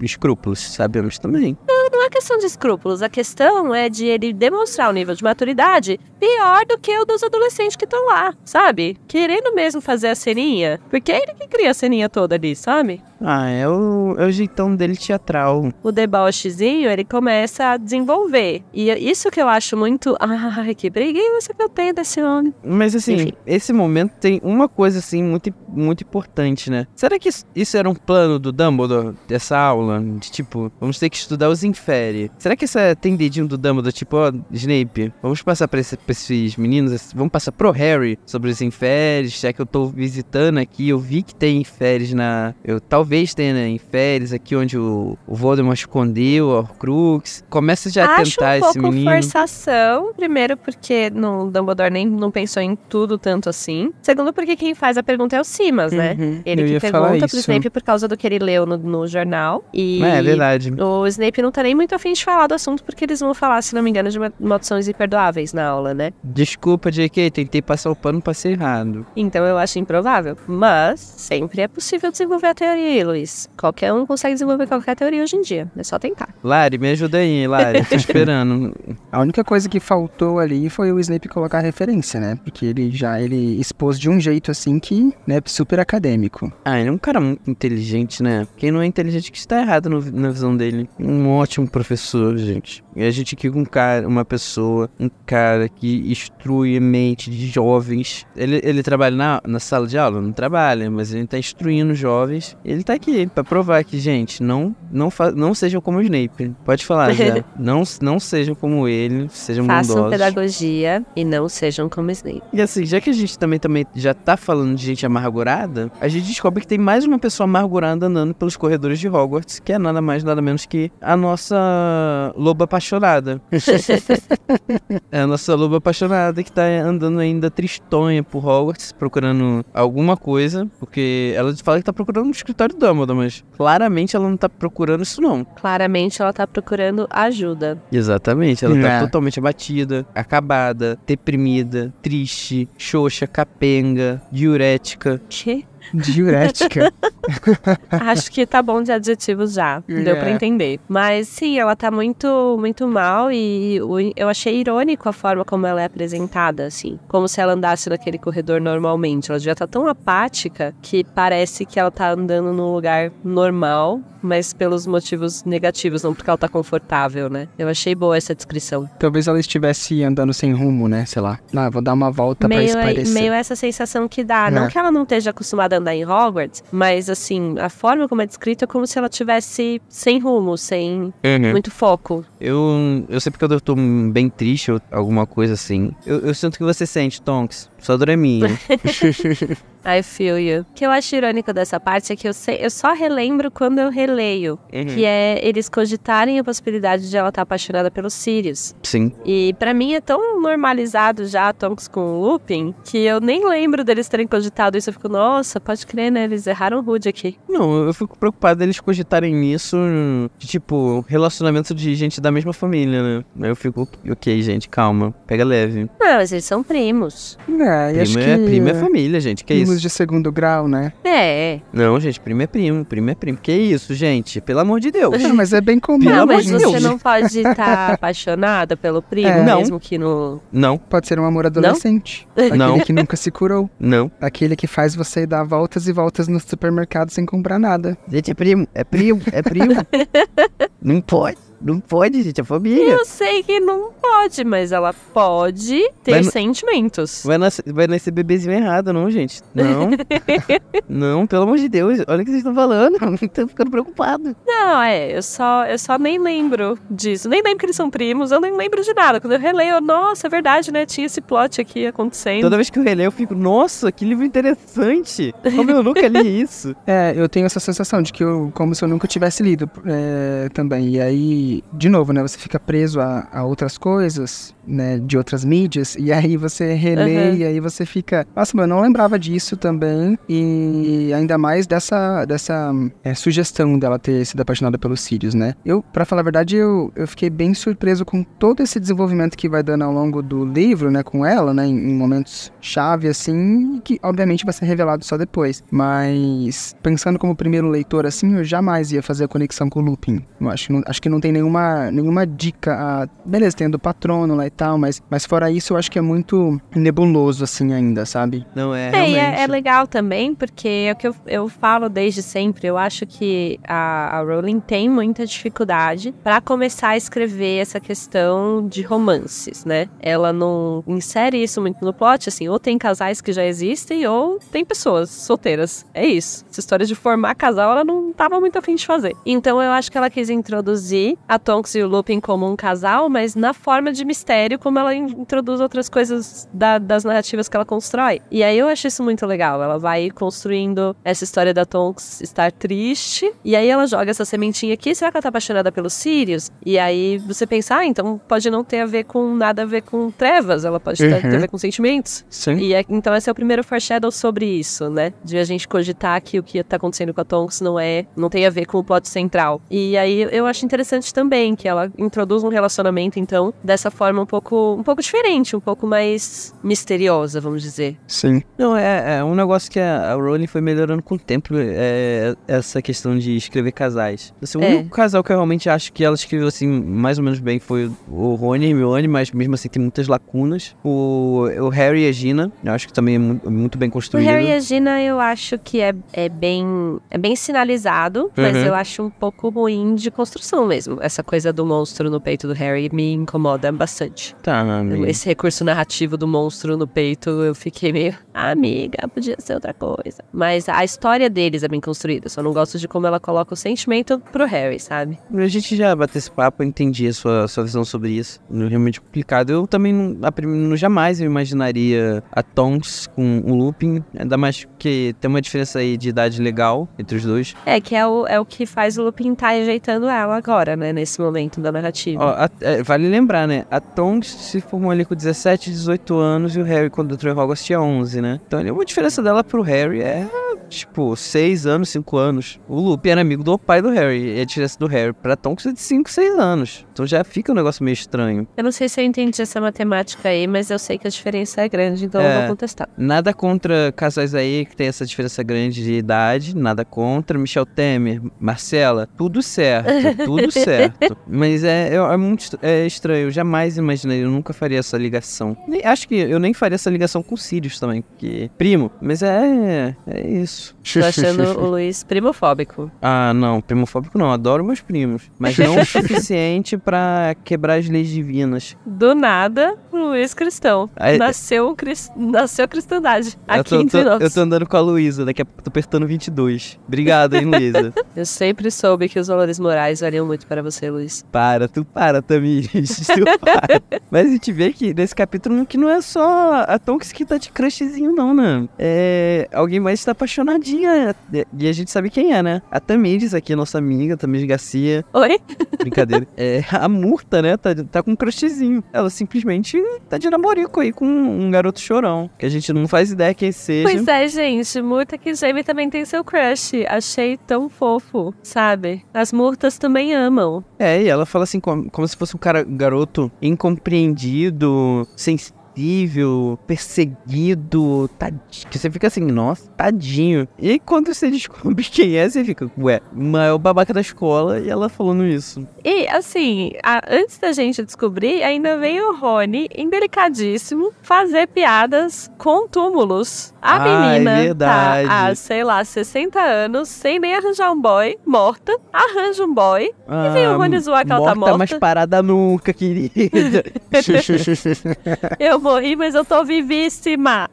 escrúpulos, sabemos também. Não, não é questão de escrúpulos, a questão é de ele demonstrar um nível de maturidade pior do que o dos adolescentes que estão lá, sabe? Querendo mesmo fazer a ceninha. Porque é ele que cria a ceninha toda ali, sabe? Ah, é o, é o jeitão dele teatral. O debochezinho, ele começa a desenvolver. E é isso que eu acho muito. Ai, que preguiça que eu tenho desse homem. Mas assim, Enfim. esse momento tem uma coisa assim muito, muito importante, né? Será que isso era um plano do Dumbledore, dessa aula? De tipo, vamos ter que estudar os infernos difere? Será que essa tem dedinho do Dumbledore, tipo, ó, oh, Snape, vamos passar pra, esse, pra, esses meninos, vamos passar pro Harry sobre os inferes, já que eu tô visitando aqui, eu vi que tem inferes na... Eu talvez tenha né, inferes aqui onde o, o Voldemort escondeu, o Crux. Começa já a tentar um esse menino. Acho forçação, primeiro porque no Dumbledore nem não pensou em tudo tanto assim. Segundo porque quem faz a pergunta é o Simas, né? uhum, né? Ele que pergunta pro Snape por causa do que ele leu no, no jornal. E é, é verdade. O Snape não tá nem nem muito afim de falar do assunto, porque eles vão falar, se não me engano, de maldições imperdoáveis na aula, né? Desculpa, JK, tentei passar o pano pra ser errado. Então eu acho improvável. Mas sempre é possível desenvolver a teoria, aí, Luiz. Qualquer um consegue desenvolver qualquer teoria hoje em dia. É só tentar. Lari, me ajuda aí, Lari. Tô esperando. a única coisa que faltou ali foi o Snape colocar referência, né? Porque ele já ele expôs de um jeito assim que, né, super acadêmico. Ah, ele é um cara muito inteligente, né? Quem não é inteligente é que está errado no, na visão dele. Um ótimo ótimo professor, gente. e A gente aqui com um cara, uma pessoa, um cara que instrui a mente de jovens. Ele, ele trabalha na, na sala de aula? Não trabalha, mas ele tá instruindo jovens. Ele tá aqui para provar que, gente, não não, não sejam como o Snape. Pode falar já. não, não sejam como ele, sejam Façam bondosos. Façam pedagogia e não sejam como Snape. E assim, já que a gente também, também já tá falando de gente amargurada, a gente descobre que tem mais uma pessoa amargurada andando pelos corredores de Hogwarts, que é nada mais, nada menos que a nossa nossa loba apaixonada. é a nossa loba apaixonada que tá andando ainda tristonha por Hogwarts, procurando alguma coisa, porque ela fala que tá procurando um escritório do Dumbledore, mas claramente ela não tá procurando isso não. Claramente ela tá procurando ajuda. Exatamente, ela tá é. totalmente abatida, acabada, deprimida, triste, xoxa, capenga, diurética. Que? Diurética. Acho que tá bom de adjetivos já. Yeah. Deu para é. entender. Mas sim, ela tá muito, muito mal e eu achei irônico a forma como ela é apresentada, assim. Como se ela andasse naquele corredor normalmente. Ela já tá tão apática que parece que ela tá andando num lugar normal mas pelos motivos negativos, não porque ela tá confortável, né? Eu achei boa essa descrição. Talvez ela estivesse andando sem rumo, né? Sei lá. eu ah, vou dar uma volta meio pra espairecer. É, meio essa sensação que dá. Não é. que ela não esteja acostumada a andar em Hogwarts, mas assim, a forma como é descrita é como se ela tivesse sem rumo, sem é, né? muito foco. Eu, eu sei porque eu tô bem triste ou alguma coisa assim. Eu, eu sinto que você sente, Tonks. Só dormir. I feel you. O que eu acho irônico dessa parte é que eu, sei, eu só relembro quando eu releio. Uhum. Que é eles cogitarem a possibilidade de ela estar tá apaixonada pelo Sirius. Sim. E para mim é tão normalizado já Tonks com o Lupin que eu nem lembro deles terem cogitado isso. Eu fico, nossa, pode crer, né? Eles erraram rude aqui. Não, eu fico preocupado deles cogitarem nisso, de, tipo, relacionamento de gente da mesma família, né? Eu fico, ok, gente, calma, pega leve. Não, mas eles são primos. É, primo acho é, primo é família, gente, que é isso? Hum, primos de segundo grau, né? É. Não, gente, primo é primo, primo é primo. Que isso, gente? Pelo amor de Deus. mas é bem comum. Não, mas você não pode estar tá apaixonada pelo primo, é. mesmo que no... Não. Pode ser um amor adolescente. Não. Aquele não. que nunca se curou. Não. Aquele que faz você dar voltas e voltas no supermercado sem comprar nada. Gente, é primo, é primo, é primo. não pode. Não pode, gente, é família. Eu sei que não pode, mas ela pode ter vai sentimentos. Vai nascer, vai nascer bebezinho errado, não, gente. Não. não, pelo amor de Deus. Olha o que vocês estão falando. Estão ficando preocupado. Não, é, eu só, eu só nem lembro disso. Nem lembro que eles são primos, eu nem lembro de nada. Quando eu releio, eu, nossa, é verdade, né? Tinha esse plot aqui acontecendo. Toda vez que eu releio, eu fico, nossa, que livro interessante. Como eu nunca li isso. é, eu tenho essa sensação de que eu, como se eu nunca tivesse lido é, também. E aí de novo, né? Você fica preso a, a outras coisas né, de outras mídias, e aí você relê, uhum. e aí você fica, nossa, mas eu não lembrava disso também, e ainda mais dessa, dessa é, sugestão dela ter sido apaixonada pelos Sirius, né? Eu, para falar a verdade, eu, eu fiquei bem surpreso com todo esse desenvolvimento que vai dando ao longo do livro, né, com ela, né, em, momentos chave, assim, que obviamente vai ser revelado só depois, mas pensando como primeiro leitor, assim, eu jamais ia fazer a conexão com o Lupin. Eu acho, acho que não tem nenhuma, nenhuma dica, a... beleza, tem do patrono lá e tal, mas, mas fora isso, eu acho que é muito nebuloso, assim, ainda, sabe? Não é. É, é, é, legal também, porque é o que eu, eu falo desde sempre. Eu acho que a, a Rowling tem muita dificuldade para começar a escrever essa questão de romances, né? Ela não insere isso muito no plot, assim, ou tem casais que já existem, ou tem pessoas solteiras. É isso. Essa história de formar casal, ela não tava muito afim de fazer. Então eu acho que ela quis introduzir a Tonks e o Lupin como um casal, mas na forma de mistério como ela introduz outras coisas da, das narrativas que ela constrói. E aí eu acho isso muito legal. Ela vai construindo essa história da Tonks estar triste, e aí ela joga essa sementinha aqui. Será que ela tá apaixonada pelos Sirius? E aí você pensa, ah, então pode não ter a ver com nada a ver com trevas, ela pode uhum. ter a uhum. ver com sentimentos. Sim. E é, então esse é o primeiro foreshadow sobre isso, né? De a gente cogitar que o que tá acontecendo com a Tonks não é, não tem a ver com o plot central. E aí eu acho interessante também que ela introduz um relacionamento, então, dessa forma um pouco, um pouco diferente, um pouco mais misteriosa, vamos dizer. Sim. Não, é, é um negócio que a, a Rowling foi melhorando com o tempo, é, essa questão de escrever casais. Assim, o é. único casal que eu realmente acho que ela escreveu, assim, mais ou menos bem foi o Rony e Hermione, mas mesmo assim tem muitas lacunas. O, o Harry e a Gina, eu acho que também é muito, muito bem construído. O Harry e a Gina eu acho que é, é, bem, é bem sinalizado, uhum. mas eu acho um pouco ruim de construção mesmo. Essa coisa do monstro no peito do Harry me incomoda bastante gente. Tá, amiga. Esse recurso narrativo do monstro no peito, eu fiquei meio. Amiga, podia ser outra coisa. Mas a história deles é bem construída. Só não gosto de como ela coloca o sentimento pro Harry, sabe? A gente já bateu esse papo, eu entendi a sua, a sua visão sobre isso. É realmente complicado. Eu também não, não jamais eu imaginaria a Tonks com o Lupin. Ainda mais que tem uma diferença aí de idade legal entre os dois. É, que é o, é o que faz o Lupin estar tá ajeitando ela agora, né? Nesse momento da narrativa. Ó, a, é, vale lembrar, né? A Tonks se formou ali com 17, 18 anos e o Harry, quando entrou em Hogwarts, tinha 11, né? Então, ali, uma diferença dela pro Harry é tipo, seis anos, cinco anos. O Lupe era amigo do pai do Harry. E a diferença do Harry pra Tonks é de cinco, seis anos. Então já fica um negócio meio estranho. Eu não sei se eu entendi essa matemática aí, mas eu sei que a diferença é grande, então é, eu vou é, contestar. Nada contra casais aí que tem essa diferença grande de idade, nada contra. Michel Temer, Marcela, tudo certo, tudo certo. Mas é, é, é muito é estranho. Eu jamais imaginei, eu nunca faria essa ligação. Nem, acho que eu nem faria essa ligação com Sirius também, porque primo. Mas é, é isso isso. Tô achando o Luiz primofóbico. Ah, não, primofóbico não. Adoro meus primos. Mas não o suficiente para quebrar as leis divinas. Do nada, Luiz cristão. Aí, é, nasceu, cris... nasceu cristandade. Aqui tô, entre nós. Eu tô andando com a Luísa, daqui a pouco tô apertando 22. Obrigado, hein, Luísa. eu sempre soube que os valores morais valiam muito para você, Luiz. Para, tu para, Tamiris. Tu para. Mas a gente vê que nesse capítulo que não é só a Tonks que tá de crushzinho, não, né? É... Alguém mais está apaixonado danadinha. E a gente sabe quem é, né? A Tamires aqui, nossa amiga, Tamires Garcia. Oi? Brincadeira. É, a Murta, né? Tá, tá com um crushzinho. Ela simplesmente tá de namorico aí com um garoto chorão. Que a gente não faz ideia quem seja. Pois é, gente. Murta que Jamie também tem seu crush. Achei tão fofo, sabe? As Murtas também amam. É, e ela fala assim, como, como se fosse um cara, garoto incompreendido, sem invisível, perseguido, tadinho. Você fica assim, nossa, tadinho. E quando você descobre quem é, você fica, ué, maior é babaca da escola e ela falando isso. E assim, a, antes da gente descobrir, ainda veio o Rony, indelicadíssimo, fazer piadas com túmulos. A ah, menina é tá há, sei lá, 60 anos, sem nem arranjar um boy, morta, arranja um boy ah, e vem o ah, Rony zoar que morta, ela tá Morta, mas parada nunca, querida. Eu morri, mas eu tô vivíssima.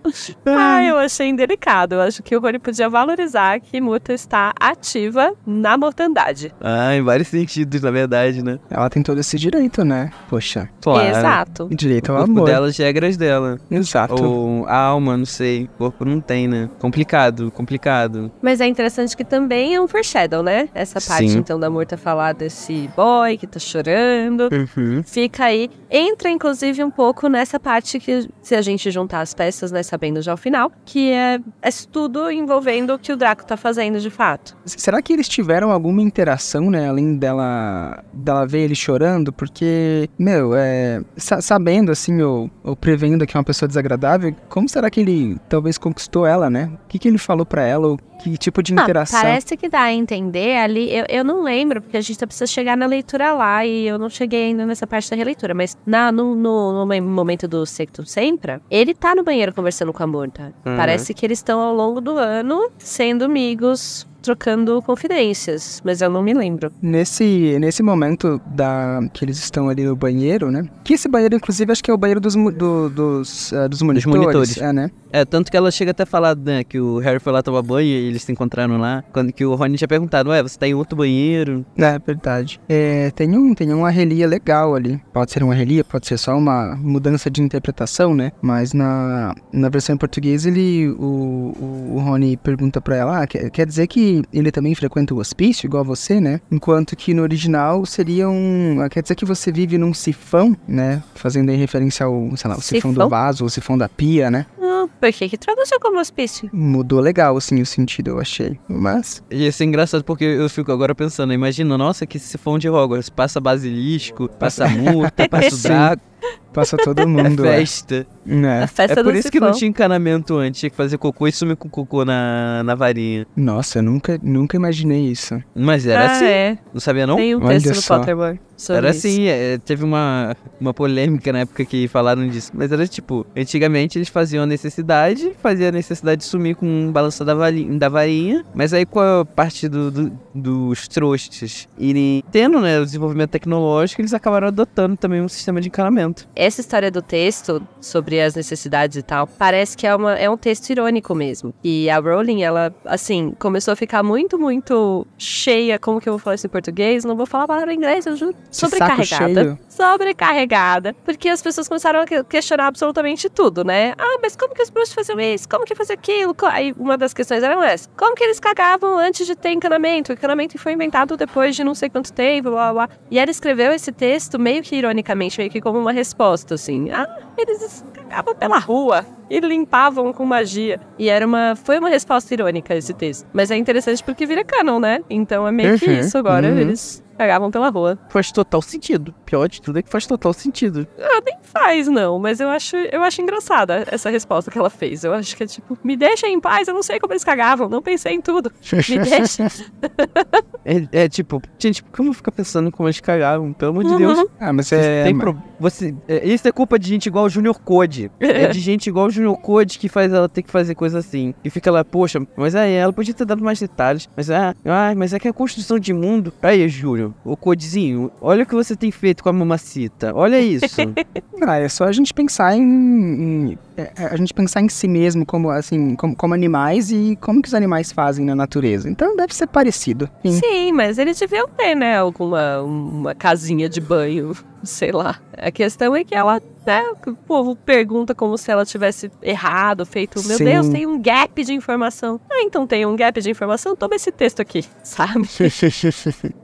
ah, eu achei indelicado. Eu acho que o Rony podia valorizar que Muta está ativa na mortandade. Ah, em vários sentidos, na verdade, né? Ela tem todo esse direito, né? Poxa. Claro. Exato. Direito ao é o corpo amor. dela, as regras dela. Exato. Ou a alma, não sei. O corpo não tem, né? Complicado, complicado. Mas é interessante que também é um foreshadow, né? Essa parte, Sim. então, da Murta falar desse boy que tá chorando. Uhum. Fica aí. Entra, inclusive, um pouco nessa parte acho que se a gente juntar as peças, né, sabendo já o final, que é, é tudo envolvendo o que o Draco tá fazendo de fato. Será que eles tiveram alguma interação, né? Além dela, dela ver ele chorando? Porque, meu, é, sabendo, assim, ou, ou prevendo que é uma pessoa desagradável, como será que ele talvez conquistou ela, né? O que, que ele falou para ela? Ou que tipo de ah, interação? Ah, parece que dá a entender ali. Eu, eu não lembro, porque a gente precisa chegar na leitura lá e eu não cheguei ainda nessa parte da releitura, mas na, no, no, no momento do sempre, ele tá no banheiro conversando com a Murta. Uhum. Parece que eles estão ao longo do ano sendo amigos, trocando confidências, mas eu não me lembro. Nesse, nesse momento da, que eles estão ali no banheiro, né? Que esse banheiro, inclusive, acho que é o banheiro dos, do, dos, uh, dos monitores. Dos monitores. É, né? É, tanto que ela chega até a falar, né, que o Harry foi lá tomar banho e eles se encontraram lá. Quando que o Rony tinha perguntado, ué, você tá em outro banheiro? É, verdade. É, tem, um, tem uma relia legal ali. Pode ser uma relia, pode ser só uma mudança de interpretação, né? Mas na, na versão em português, ele, o, o, o Rony pergunta pra ela, ah, quer, quer dizer que ele também frequenta o hospício, igual você, né? Enquanto que no original seria um. Ah, quer dizer que você vive num sifão, né? Fazendo aí referência ao, sei lá, o sifão, sifão do vaso, o sifão da pia, né? Ah, por que que traduziu como hospício? Mudou legal, assim, o sentido, eu achei. Mas. E ser engraçado porque eu fico agora pensando, imagina, nossa, que sifão de Hogwarts. Passa basilisco, passa murta, passa o Passa todo é mundo. É festa. Né? A festa é por isso que não tinha encanamento antes. Tinha que fazer cocô e sumir com cocô na, na varinha. Nossa, eu nunca, nunca imaginei isso. Mas era ah, assim. É. Não sabia, não? Tem um texto no Potterboy era isso. assim. É, teve uma, uma polêmica na época que falaram disso. Mas era tipo, antigamente eles faziam a necessidade, faziam a necessidade de sumir com um balanço da, varinha, da varinha. Mas aí com a parte do, do, dos trouxas irem tendo né, o desenvolvimento tecnológico, eles acabaram adotando também um sistema de encanamento muito. Essa história do texto sobre as necessidades e tal, parece que é, uma, é um texto irônico mesmo. E a Rowling, ela, assim, começou a ficar muito, muito cheia. Como que eu vou falar isso em português? Não vou falar a palavra em inglês, eu juro. sobrecarregada. Sobrecarregada. Porque as pessoas começaram a questionar absolutamente tudo, né? Ah, mas como que os bruxos faziam isso? Como que faziam aquilo? Aí uma das questões era essa. Como que eles cagavam antes de ter encanamento? O encanamento foi inventado depois de não sei quanto tempo, blá blá. blá. E ela escreveu esse texto meio que ironicamente, meio que como uma resposta, assim. Ah, eles cagavam pela rua e limpavam com magia. E era uma. Foi uma resposta irônica esse texto. Mas é interessante porque vira canon, né? Então é meio uhum. que isso agora. Uhum. Eles cagavam pela rua. Faz total sentido. Pior de tudo é que faz total sentido. Ah, nem faz, não. Mas eu acho, eu acho engraçada essa resposta que ela fez. Eu acho que é tipo, me deixa em paz, eu não sei como eles cagavam, não pensei em tudo. me deixa. é, é, tipo, gente, como ficar pensando como eles cagavam? Pelo amor de uhum. Deus. Ah, mas é. Tem pro... Você, é, isso é culpa de gente igual o Junior Code. É de gente igual o Junior Code que faz ela ter que fazer coisa assim. E fica lá, poxa, mas aí é, ela podia ter dado mais detalhes. Mas ah, ah mas é que a construção de mundo. Aí, Júnior, o Codezinho, olha o que você tem feito com a mamacita. Olha isso. ah, é só a gente pensar em, em é, é, a gente pensar em si mesmo como assim como, como, animais e como que os animais fazem na natureza. Então deve ser parecido. Sim, Sim mas eles deviam ter, né, alguma uma casinha de banho, sei lá. A questão é que ela né, o povo pergunta como se ela tivesse errado, feito, meu Sim. Deus, tem um gap de informação. Ah, então tem um gap de informação, toma esse texto aqui, sabe?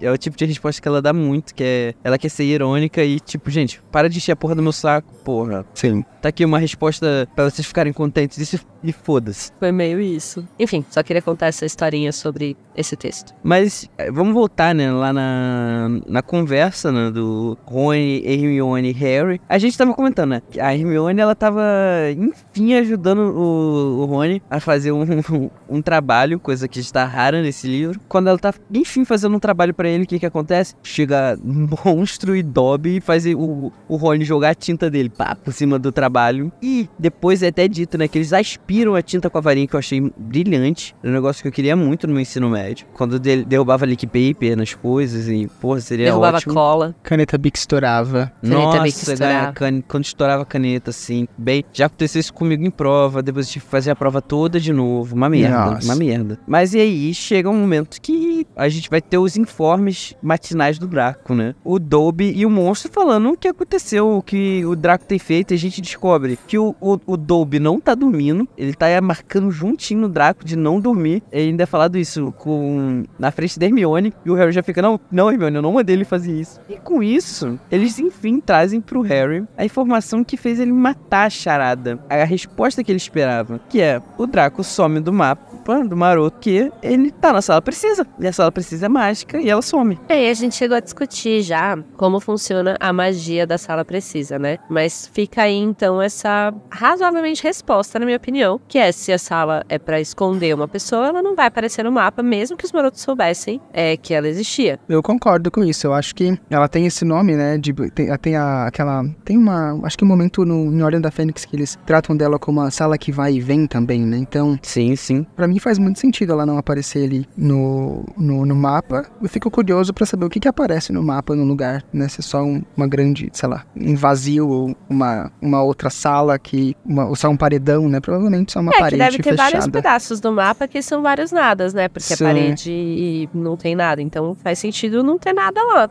é o tipo de resposta que ela dá muito, que é, ela quer ser irônica e tipo, gente, para de encher a porra do meu saco, porra. Sim. Tá aqui uma resposta pra, vocês ficarem contentes disso e foda-se. Foi meio isso. Enfim, só queria contar essa historinha sobre esse texto. Mas eh, vamos voltar, né, lá na, na conversa né, do Rony, Hermione e Harry. A gente tava comentando, né, que a Hermione, ela tava, enfim, ajudando o, o Rony a fazer um, um, um, trabalho, coisa que está rara nesse livro. Quando ela tá, enfim, fazendo um trabalho para ele, o que que acontece? Chega monstro e Dobby e faz o, o Rony jogar a tinta dele, pá, por cima do trabalho. E depois é até dito, né, que eles aspiram a tinta com a varinha, que eu achei brilhante. Era um negócio que eu queria muito no meu ensino médio médio. Quando de derrubava leak paper nas coisas e, porra, seria derrubava ótimo. Derrubava cola. Caneta Bic estourava. Caneta Nossa, Bic é, estourava. quando estourava a caneta, assim, bem... Já aconteceu isso comigo em prova, depois eu tive que fazer a prova toda de novo. Uma merda, Nossa. uma merda. Mas e aí, chega um momento que a gente vai ter os informes matinais do Draco, né? O Dolby e o Monstro falando o que aconteceu, o que o Draco tem feito, e a gente descobre que o, o, o não tá dormindo, ele tá marcando juntinho no Draco de não dormir. Ele ainda é falado isso, com na frente da Hermione. E o Harry já fica, não, não, Hermione, eu não mandei ele fazer isso. E com isso, eles enfim trazem pro Harry a informação que fez ele matar a charada. A resposta que ele esperava, que é o Draco some do mapa, do maroto, que ele tá na sala precisa. E a sala precisa é mágica e ela some. E aí a gente chegou a discutir já como funciona a magia da sala precisa, né? Mas fica aí então essa razoavelmente resposta, na minha opinião, que é se a sala é para esconder uma pessoa, ela não vai aparecer no mapa mesmo mesmo que os marotos soubessem é, que ela existia. Eu concordo com isso. Eu acho que ela tem esse nome, né? De, tem, tem a, aquela. Tem uma. Acho que um momento no, em Ordem da Fênix que eles tratam dela como uma sala que vai e vem também, né? Então. Sim, sim. Pra mim faz muito sentido ela não aparecer ali no, no, no mapa. Eu fico curioso para saber o que, que aparece no mapa no lugar, né? Se é só um, uma grande, sei lá, um vazio ou uma, uma outra sala que. Uma, ou só um paredão, né? Provavelmente só uma é, parede. Que deve ter fechada. vários pedaços do mapa que são vários nadas, né? Porque Sim parede e não tem nada. Então faz sentido não ter nada lá.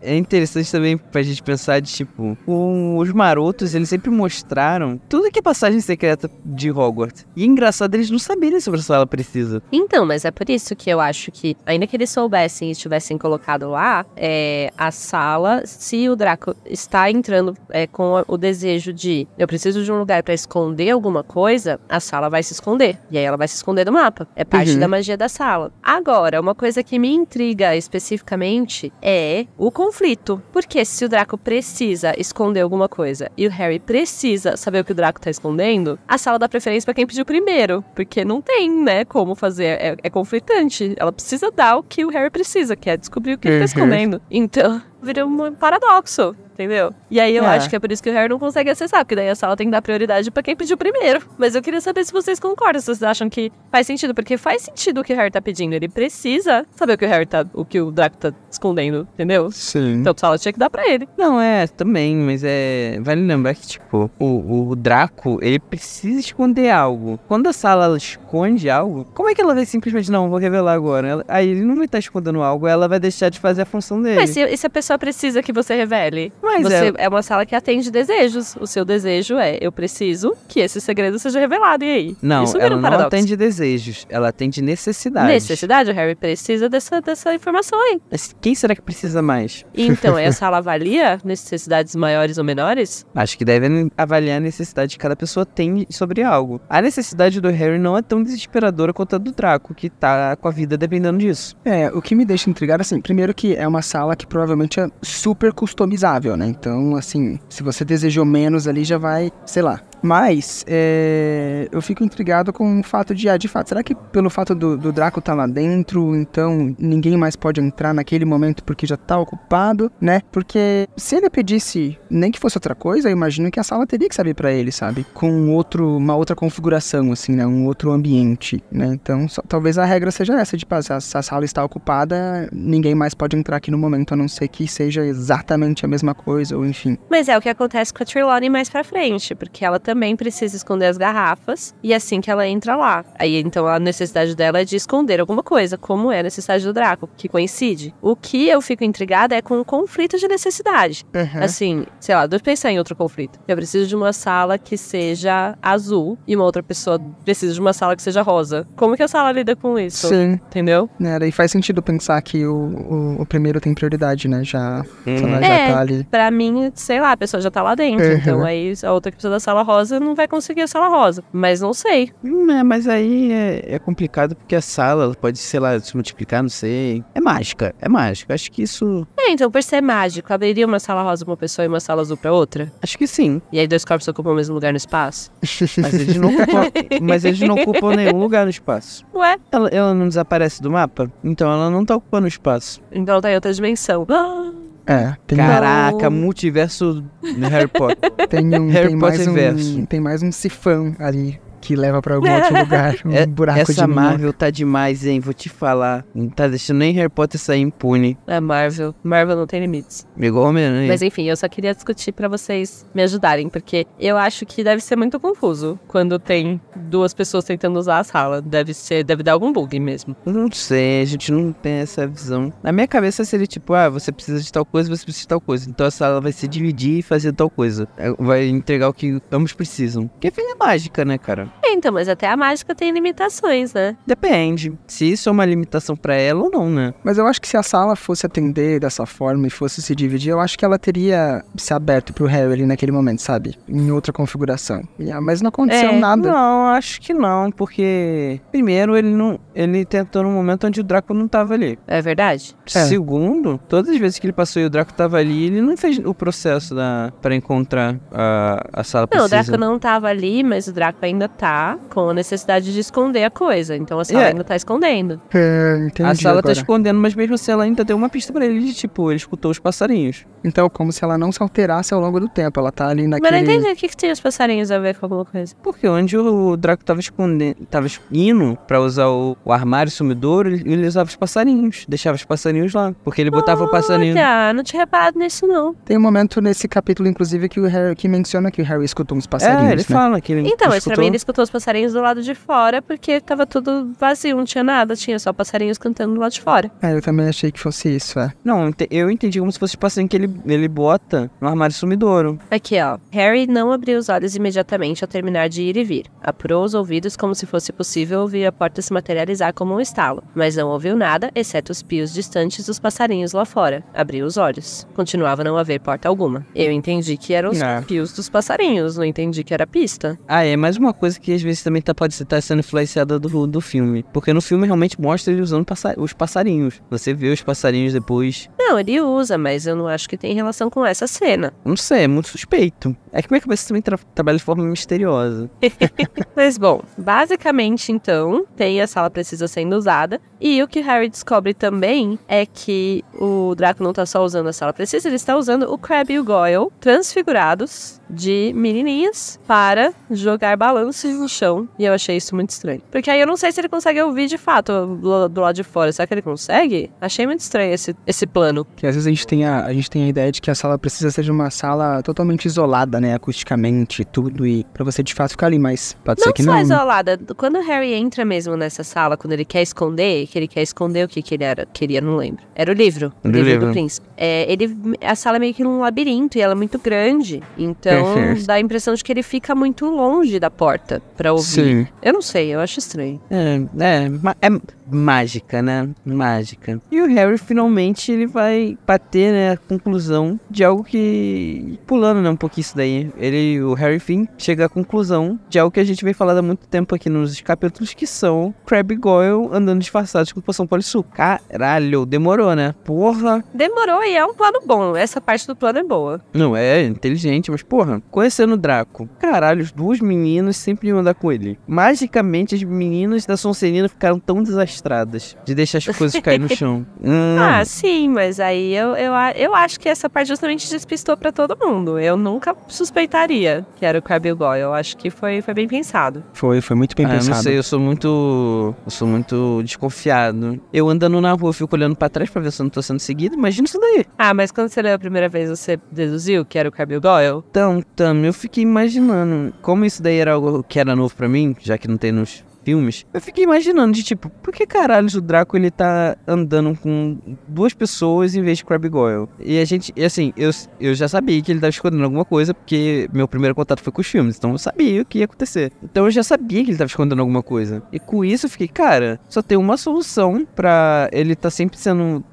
É. É interessante também pra gente pensar de tipo, os marotos, eles sempre mostraram tudo que é passagem secreta de Hogwarts. E é engraçado eles não saberem sobre a sala precisa. Então, mas é por isso que eu acho que, ainda que eles soubessem e estivessem colocado lá, é, a sala, se o Draco está entrando é, com o desejo de eu preciso de um lugar para esconder alguma coisa, a sala vai se esconder. E aí ela vai se esconder do mapa. É parte uhum. da magia da sala dela. Agora, uma coisa que me intriga especificamente é o conflito. Porque se o Draco precisa esconder alguma coisa e o Harry precisa saber o que o Draco tá escondendo, a sala dá preferência para quem pediu primeiro. Porque não tem, né, como fazer. É, é, conflitante. Ela precisa dar o que o Harry precisa, que é descobrir o que ele tá uhum. escondendo. Então, virou um paradoxo entendeu? E aí eu é. acho que é por isso que o Harry não consegue acessar, porque daí a sala tem que dar prioridade para quem pediu primeiro. Mas eu queria saber se vocês concordam, se vocês acham que faz sentido, porque faz sentido o que o Harry tá pedindo. Ele precisa saber o que o Harry tá, o que o Draco tá escondendo, entendeu? Sim. Então a sala tinha que dar pra ele. Não, é, também, mas é. Vale lembrar que, tipo, o, o Draco, ele precisa esconder algo. Quando a sala esconde algo, como é que ela vai simplesmente, não, vou revelar agora? Ela, aí ele não vai estar tá escondendo algo, ela vai deixar de fazer a função dele. Mas se, se a pessoa precisa que você revele, mas você, é... é uma sala que atende desejos. O seu desejo é, eu preciso que esse segredo seja revelado. E aí? Não, Isso ela um não atende desejos, ela atende necessidades. Necessidade, o Harry precisa dessa, dessa informação aí. Mas quem será que precisa mais? Então, essa sala avalia necessidades maiores ou menores? Acho que deve avaliar a necessidade que cada pessoa tem sobre algo. A necessidade do Harry não é tão desesperadora quanto a do Draco, que tá com a vida dependendo disso. É, o que me deixa intrigado, assim, primeiro que é uma sala que provavelmente é super customizável né? Então, assim, se você desejou menos ali, já vai, sei lá, mas é, eu fico intrigado com o fato de, ah, de fato, será que pelo fato do, do Draco estar tá lá dentro, então ninguém mais pode entrar naquele momento porque já está ocupado, né? Porque se ele pedisse nem que fosse outra coisa, eu imagino que a sala teria que saber para ele, sabe? Com outro, uma outra configuração, assim, né? Um outro ambiente, né? Então, só, talvez a regra seja essa de, se a, se a sala está ocupada, ninguém mais pode entrar aqui no momento, a não ser que seja exatamente a mesma coisa, ou enfim. Mas é o que acontece com a Trelawney mais pra frente, porque ela também também precisa esconder as garrafas. E assim que ela entra lá. Aí então a necessidade dela é de esconder alguma coisa, como é a necessidade do Draco, que coincide. O que eu fico intrigada é com o conflito de necessidade. Uhum. Assim, sei lá, deixa eu pensar em outro conflito. Eu preciso de uma sala que seja azul e uma outra pessoa precisa de uma sala que seja rosa. Como que a sala lida com isso? Sim. Entendeu? É, e faz sentido pensar que o, o, o primeiro tem prioridade, né? Já, uhum. já é, tá ali. Pra mim, sei lá, a pessoa já tá lá dentro. Então uhum. Então aí a outra que precisa da sala rosa rosa não vai conseguir a sala rosa. Mas não sei. Hum, é, mas aí é, é, complicado porque a sala pode, sei lá, se multiplicar, não sei. É mágica, é mágica. Acho que isso. É, então, por ser mágico, abriria uma sala rosa pra uma pessoa e uma sala azul pra outra? Acho que sim. E aí dois corpos ocupam o mesmo lugar no espaço? mas, eles não ocupam, mas eles não ocupam nenhum lugar no espaço. Ué? Ela, ela não desaparece do mapa? Então ela não tá ocupando espaço. Então ela tá em outra dimensão. Ah! É, tem Caraca, um... multiverso Harry Potter. Tem um, Harry tem Potter mais um, tem mais um sifão ali que leva para algum outro lugar, um é, buraco Essa de Marvel tá demais, hein? Vou te falar. Não tá deixando nem Harry Potter sair impune. É Marvel. Marvel não tem limites. Igual homem né? Mas enfim, eu só queria discutir para vocês me ajudarem, porque eu acho que deve ser muito confuso quando tem duas pessoas tentando usar a sala. Deve ser, deve dar algum bug mesmo. Não sei, a gente não tem essa visão. Na minha cabeça seria tipo, ah, você precisa de tal coisa, você precisa de tal coisa. Então a sala vai se dividir e fazer tal coisa. É, vai entregar o que ambos precisam. Porque é mágica, né, cara? Então, mas até a mágica tem limitações, né? Depende. Se isso é uma limitação para ela ou não, né? Mas eu acho que se a sala fosse atender dessa forma e fosse se dividir, eu acho que ela teria se aberto pro Harry ali naquele momento, sabe? Em outra configuração. Ah, mas não aconteceu é, nada. Não, acho que não, porque primeiro ele não, ele tentou num momento onde o Draco não tava ali. É verdade. É. Segundo, todas as vezes que ele passou e o Draco tava ali, ele não fez o processo da para encontrar a, a sala. Não, precisa. o Draco não tava ali, mas o Draco ainda tá com a necessidade de esconder a coisa. Então a Sala é. ainda tá escondendo. É, entendi. A Sala tá agora. tá escondendo, mas mesmo assim ela ainda deu uma pista para ele de tipo, ele escutou os passarinhos. Então, como se ela não se alterasse ao longo do tempo. Ela tá ali naquele... Mas não entendi. O que, que tinha os passarinhos a ver com alguma coisa? Porque onde o Draco tava escondendo... Tava indo pra usar o, o armário sumidouro, ele, ele usava os passarinhos. Deixava os passarinhos lá. Porque ele botava o passarinho... Olha, não tinha reparado nisso, não. Tem um momento nesse capítulo, inclusive, que o Harry... Que menciona que o Harry escutou uns é, passarinhos, É, ele né? fala que ele Então, mas pra mim ele escutou os passarinhos do lado de fora, porque tava tudo vazio, não tinha nada. Tinha só passarinhos cantando do lado de fora. É, eu também achei que fosse isso, é. Não, eu entendi como se fosse passarinho que ele ele bota no armário sumidouro. Aqui, ó. Harry não abriu os olhos imediatamente ao terminar de ir e vir. Apurou os ouvidos como se fosse possível ouvir a porta se materializar como um estalo, mas não ouviu nada, exceto os pios distantes dos passarinhos lá fora. Abriu os olhos. Continuava não haver porta alguma. Eu entendi que eram os é. pios dos passarinhos, não entendi que era pista. Ah, é mais uma coisa que às vezes também tá, pode estar tá sendo influenciada do, do filme. Porque no filme realmente mostra ele usando passa os passarinhos. Você vê os passarinhos depois. Não, ele usa, mas eu não acho que tem relação com essa cena. Não sei, é muito suspeito. É que minha cabeça também tra trabalha de forma misteriosa. Mas bom, basicamente então, tem a sala precisa sendo usada e o que Harry descobre também é que o Draco não está só usando a sala precisa, ele está usando o Crab e o Goyle transfigurados de menininhas para jogar balanços no chão. E eu achei isso muito estranho. Porque aí eu não sei se ele consegue ouvir de fato do lado de fora. Será que ele consegue? Achei muito estranho esse, esse plano. Que às vezes a gente, tem a, a gente tem a ideia de que a sala precisa ser uma sala totalmente isolada, né? Acusticamente, tudo. E para você de fato ficar ali, mas pode não ser que não. Não só isolada. Quando o Harry entra mesmo nessa sala, quando ele quer esconder, que ele quer esconder, o que, que ele era, queria, não lembro. Era o livro. O livro, livro, do príncipe. É, ele, a sala é meio que num labirinto e ela é muito grande. Então Perfeito. dá a impressão de que ele fica muito longe da porta pra ouvir. Sim. Eu não sei, eu acho estranho. É, é, é mágica, né? Mágica. E o Harry finalmente ele vai bater né, a conclusão de algo que. pulando né, um pouquinho isso daí. Ele, o Harry Finn chega à conclusão de algo que a gente vem falando há muito tempo aqui nos capítulos, que são Crabbe e Goyle andando disfarçados com poção polissuco. Caralho, demorou, né? Porra. Demorou e é um plano bom. Essa parte do plano é boa. Não, é inteligente, mas porra, conhecendo o Draco. Caralho, os duas meninos sempre iam andar com ele. Magicamente, as meninas da Sonserina ficaram tão desastradas estradas, de deixar as coisas cair no chão. Hum. Ah, sim, mas aí eu, eu, eu acho que essa parte justamente despistou para todo mundo. Eu nunca suspeitaria que era o Crabby Boy. Eu acho que foi, foi bem pensado. Foi, foi muito bem ah, pensado. Eu não sei, eu sou muito. Eu sou muito desconfiado. Eu andando na rua, fico olhando para trás pra ver se eu não tô sendo seguido. Imagina isso daí. Ah, mas quando você leu a primeira vez, você deduziu que era o Crabby Boy? Então, Tam, eu fiquei imaginando como isso daí era algo que era novo para mim, já que não tem nos filmes, eu fiquei imaginando de tipo, por que caralho o Draco ele tá andando com duas pessoas em vez de Crabbe Goyle? E a gente, e assim, eu, eu já sabia que ele tava escondendo alguma coisa, porque meu primeiro contato foi com os filmes, então eu sabia o que ia acontecer. Então eu já sabia que ele tava escondendo alguma coisa. E com isso eu fiquei, cara, só tem uma solução para ele tá sempre sendo,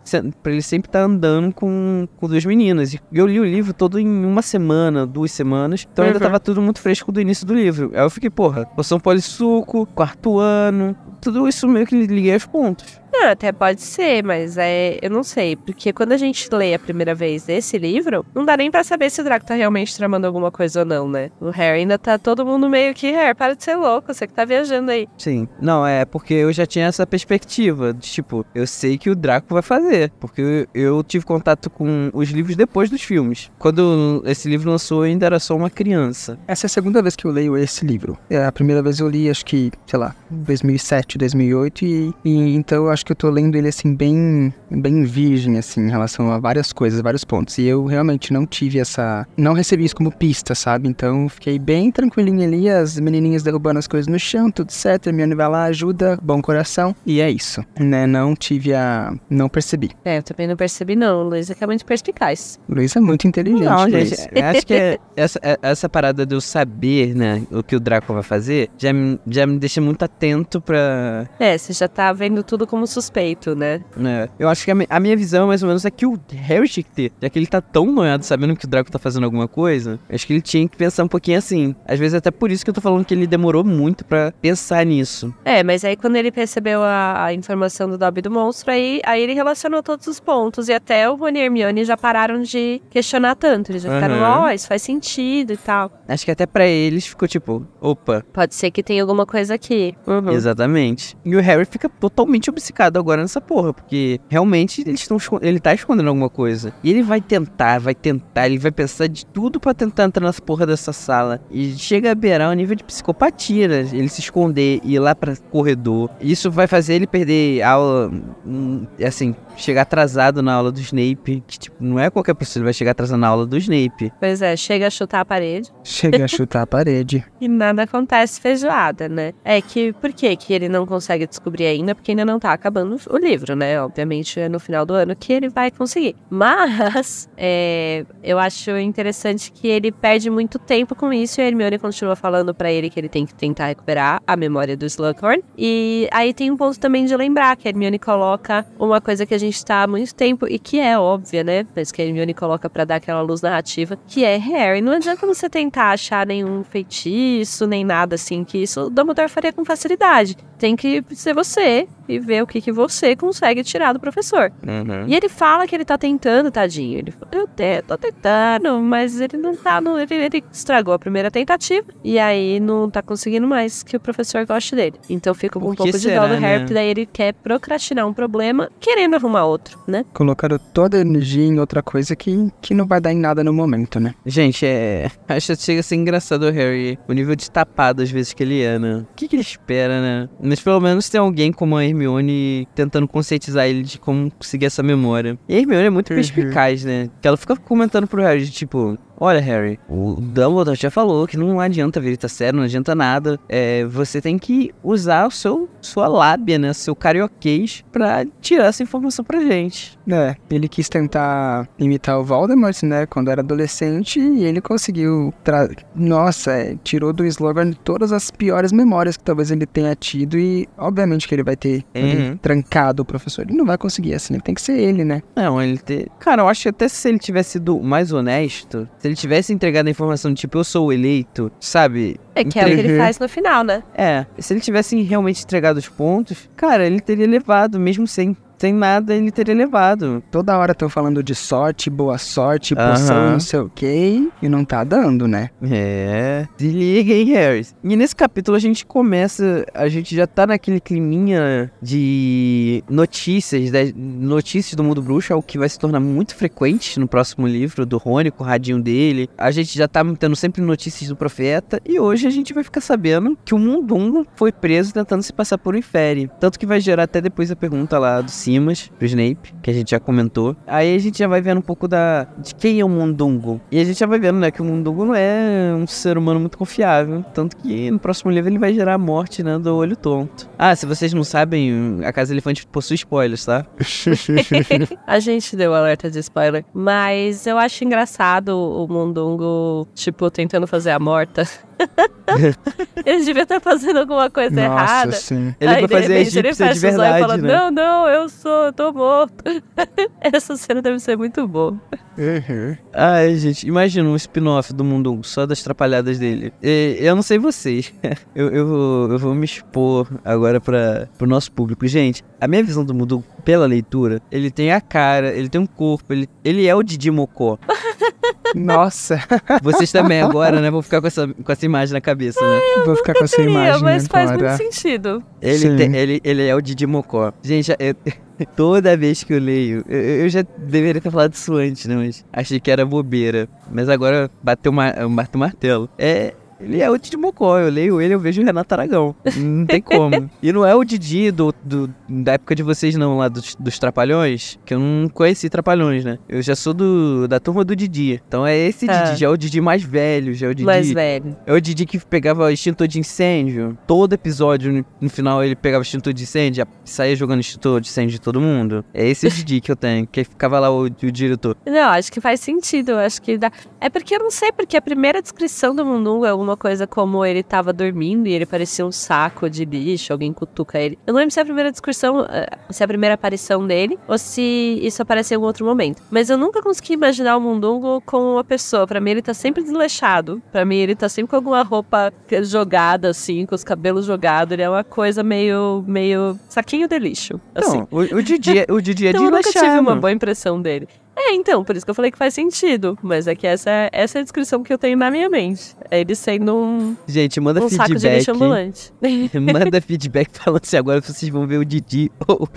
para ele sempre tá andando com, com duas meninas. E eu li o livro todo em uma semana, duas semanas, então uhum. ainda tava tudo muito fresco do início do livro. Aí eu fiquei, porra, poção polissuco, quarto quarto ano, tudo isso meio que liguei os pontos. Não, até pode ser, mas é, eu não sei. Porque quando a gente lê a primeira vez esse livro, não dá nem para saber se o Draco tá realmente tramando alguma coisa ou não, né? O Harry ainda tá todo mundo meio que, Harry, para de ser louco, você que tá viajando aí. Sim. Não, é porque eu já tinha essa perspectiva. De, tipo, eu sei que o Draco vai fazer. Porque eu, eu tive contato com os livros depois dos filmes. Quando esse livro lançou, eu ainda era só uma criança. Essa é a segunda vez que eu leio esse livro. É a primeira vez eu li, acho que, sei lá, 2007, 2008. E, e então eu acho acho que eu tô lendo ele assim bem bem virgem assim em relação a várias coisas, vários pontos. E eu realmente não tive essa, não recebi isso como pista, sabe? Então fiquei bem tranquilinho ali, as menininhas derrubando as coisas no chão, tudo certo, me vai lá, ajuda, bom coração e é isso, né? Não tive a, não percebi. É, eu também não percebi não. O Luiz é, é muito perspicaz. Luiz é muito inteligente. Não, gente, acho que essa é, essa parada de eu saber, né, o que o Draco vai fazer, já me, já me deixa muito atento para É, você já tá vendo tudo como suspeito, né? É. Eu acho que a, a minha visão, mais ou menos, é que o Harry tinha que ter. Já que ele tá tão noiado sabendo que o Draco tá fazendo alguma coisa, acho que ele tinha que pensar um pouquinho assim. Às vezes, até por isso que eu tô falando que ele demorou muito para pensar nisso. É, mas aí quando ele percebeu a, a informação do Dobby do monstro, aí, aí ele relacionou todos os pontos. E até o Rony e Hermione já pararam de questionar tanto. Eles já ficaram, ó, uhum. oh, isso faz sentido e tal. Acho que até para eles ficou tipo, opa. Pode ser que tenha alguma coisa aqui. Uhum. Exatamente. E o Harry fica totalmente obcecado agora nessa porra, porque realmente eles estão ele tá escondendo alguma coisa. E ele vai tentar, vai tentar, ele vai pensar de tudo para tentar entrar nessa porra dessa sala. E chega a beirar o um nível de psicopatia, né? ele se esconder e ir lá para corredor. Isso vai fazer ele perder aula, hum, assim, chegar atrasado na aula do Snape, que tipo, não é qualquer pessoa que vai chegar atrasado na aula do Snape. Pois é, chega a chutar a parede. Chega a chutar a parede. E nada acontece feijoada, né? É que por que que ele não consegue descobrir ainda? Porque ainda não tá acabando o livro, né? Obviamente é no final do ano que ele vai conseguir. Mas é, eu acho interessante que ele perde muito tempo com isso e a Hermione continua falando para ele que ele tem que tentar recuperar a memória do Slughorn. E aí tem um ponto também de lembrar que a Hermione coloca uma coisa que a gente gente está há muito tempo e que é óbvia, né? Mas que a Hermione coloca para dar aquela luz narrativa, que é Harry. Não adianta você tentar achar nenhum feitiço, nem nada assim, que isso o Dumbledore faria com facilidade tem que ser você e ver o que, que você consegue tirar do professor. Uhum. E ele fala que ele tá tentando, tadinho. Ele fala, eu te, tô tentando, mas ele não tá. No, ele, ele, estragou a primeira tentativa e aí não tá conseguindo mais que o professor goste dele. Então fica com um pouco será, de dó do né? Harry, daí ele quer procrastinar um problema querendo arrumar outro, né? Colocando toda a energia em outra coisa que, que não vai dar em nada no momento, né? Gente, é. Acho que chega a ser engraçado o Harry. O nível de tapado às vezes que ele é, né? O que, que ele espera, né? Mas pelo menos tem alguém como a Hermione tentando conscientizar ele de como conseguir essa memória. E a Hermione é muito uhum. perspicaz, né? Que ela fica comentando pro Harry, tipo, Olha, Harry, o Dumbledore já falou que não adianta vir, tá sério, não adianta nada. É, você tem que usar o seu, sua lábia, né? Seu carioquês pra tirar essa informação pra gente. É, ele quis tentar imitar o Voldemort, né? Quando era adolescente e ele conseguiu. Tra... Nossa, é, tirou do Slogan todas as piores memórias que talvez ele tenha tido e, obviamente, que ele vai ter uhum. trancado o professor. Ele não vai conseguir assim, tem que ser ele, né? Não, ele. ter. Cara, eu acho que até se ele tivesse sido mais honesto, se ele tivesse entregado a informação tipo, eu sou o eleito, sabe? É que é o que ele faz no final, né? É. Se ele tivesse realmente entregado os pontos, cara, ele teria levado, mesmo sem sem nada ele teria levado. Toda hora estão falando de sorte, boa sorte, poção, uh -huh. não sei o quê, e não tá dando, né? É. Se liga, hein, Harris? E nesse capítulo a gente começa, a gente já tá naquele climinha de notícias, de né? notícias do mundo bruxo, é o que vai se tornar muito frequente no próximo livro do Rony, com o radinho dele. A gente já tá tendo sempre notícias do profeta, e hoje a gente vai ficar sabendo que o Mundungo foi preso tentando se passar por um infere. Tanto que vai gerar até depois a pergunta lá do cimas pro Snape, que a gente já comentou. Aí a gente já vai vendo um pouco da de quem é o Mundungo. E a gente já vai vendo, né, que o Mundungo não é um ser humano muito confiável, tanto que no próximo livro ele vai gerar a morte, né, do Olho Tonto. Ah, se vocês não sabem, a Casa Elefante possui spoilers, tá? a gente deu alerta de spoiler, mas eu acho engraçado o Mundungo, tipo, tentando fazer a morta. Eles deviam estar fazendo alguma coisa Nossa, errada. Sim. Ele Aí, fazer repente, a ele de verdade, e fala, né? Não, não, eu sou, eu tô morto. Essa cena deve ser muito boa. Uhum. Ai, gente, imagina um spin-off do Mundo só das trapalhadas dele. E, eu não sei vocês, eu, eu, vou, eu vou me expor agora para o nosso público. Gente, a minha visão do Mundo pela leitura, ele tem a cara, ele tem um corpo, ele, ele é o Didi Mocó. Nossa! Vocês também agora, né, Vou ficar com essa, com essa imagem na cabeça, né? Ai, Vou ficar com essa teria, imagem. Mas né, faz muito sentido. Ele, tem, ele, ele é o Didi Mocó. Gente, eu, toda vez que eu leio, eu, eu, já deveria ter falado isso antes, né? Mas achei que era bobeira. Mas agora bateu, o martelo. É, ele é o Didi Mocó. Eu leio ele, eu vejo o Renato Aragão. Não tem como. e não é o Didi do, do, da época de vocês, não, lá dos, dos Trapalhões, que eu não conheci Trapalhões, né? Eu já sou do, da turma do Didi. Então é esse ah. Didi, já é o Didi mais velho, já é o Didi. Mais velho. É o Didi que pegava extintor de incêndio. Todo episódio, no, final, ele pegava extintor de incêndio, saía jogando extintor de incêndio de todo mundo. É esse o Didi que eu tenho, que ficava lá o, o diretor. Não, acho que faz sentido. Acho que dá. É porque eu não sei, porque a primeira descrição do é o uma coisa como ele tava dormindo e ele parecia um saco de lixo, alguém cutuca ele. Eu não lembro se é a primeira discussão, eh, se é a primeira aparição dele, ou se isso aparece em algum outro momento. Mas eu nunca consegui imaginar o Mundungo com uma pessoa. Para mim, ele tá sempre desleixado. Para mim, ele tá sempre com alguma roupa jogada, assim, com os cabelos jogados. Ele é uma coisa meio, meio saquinho de lixo. Então, assim. o, o Didi, é, o Didi é então, desleixado. Eu nunca tive uma boa impressão dele. É, então, por isso que eu falei que faz sentido. Mas é que essa, é, essa é a descrição que eu tenho na minha mente. É ele sendo um. Gente, manda um feedback. Saco de lixo ambulante. manda feedback falando se agora vocês vão ver o Didi ou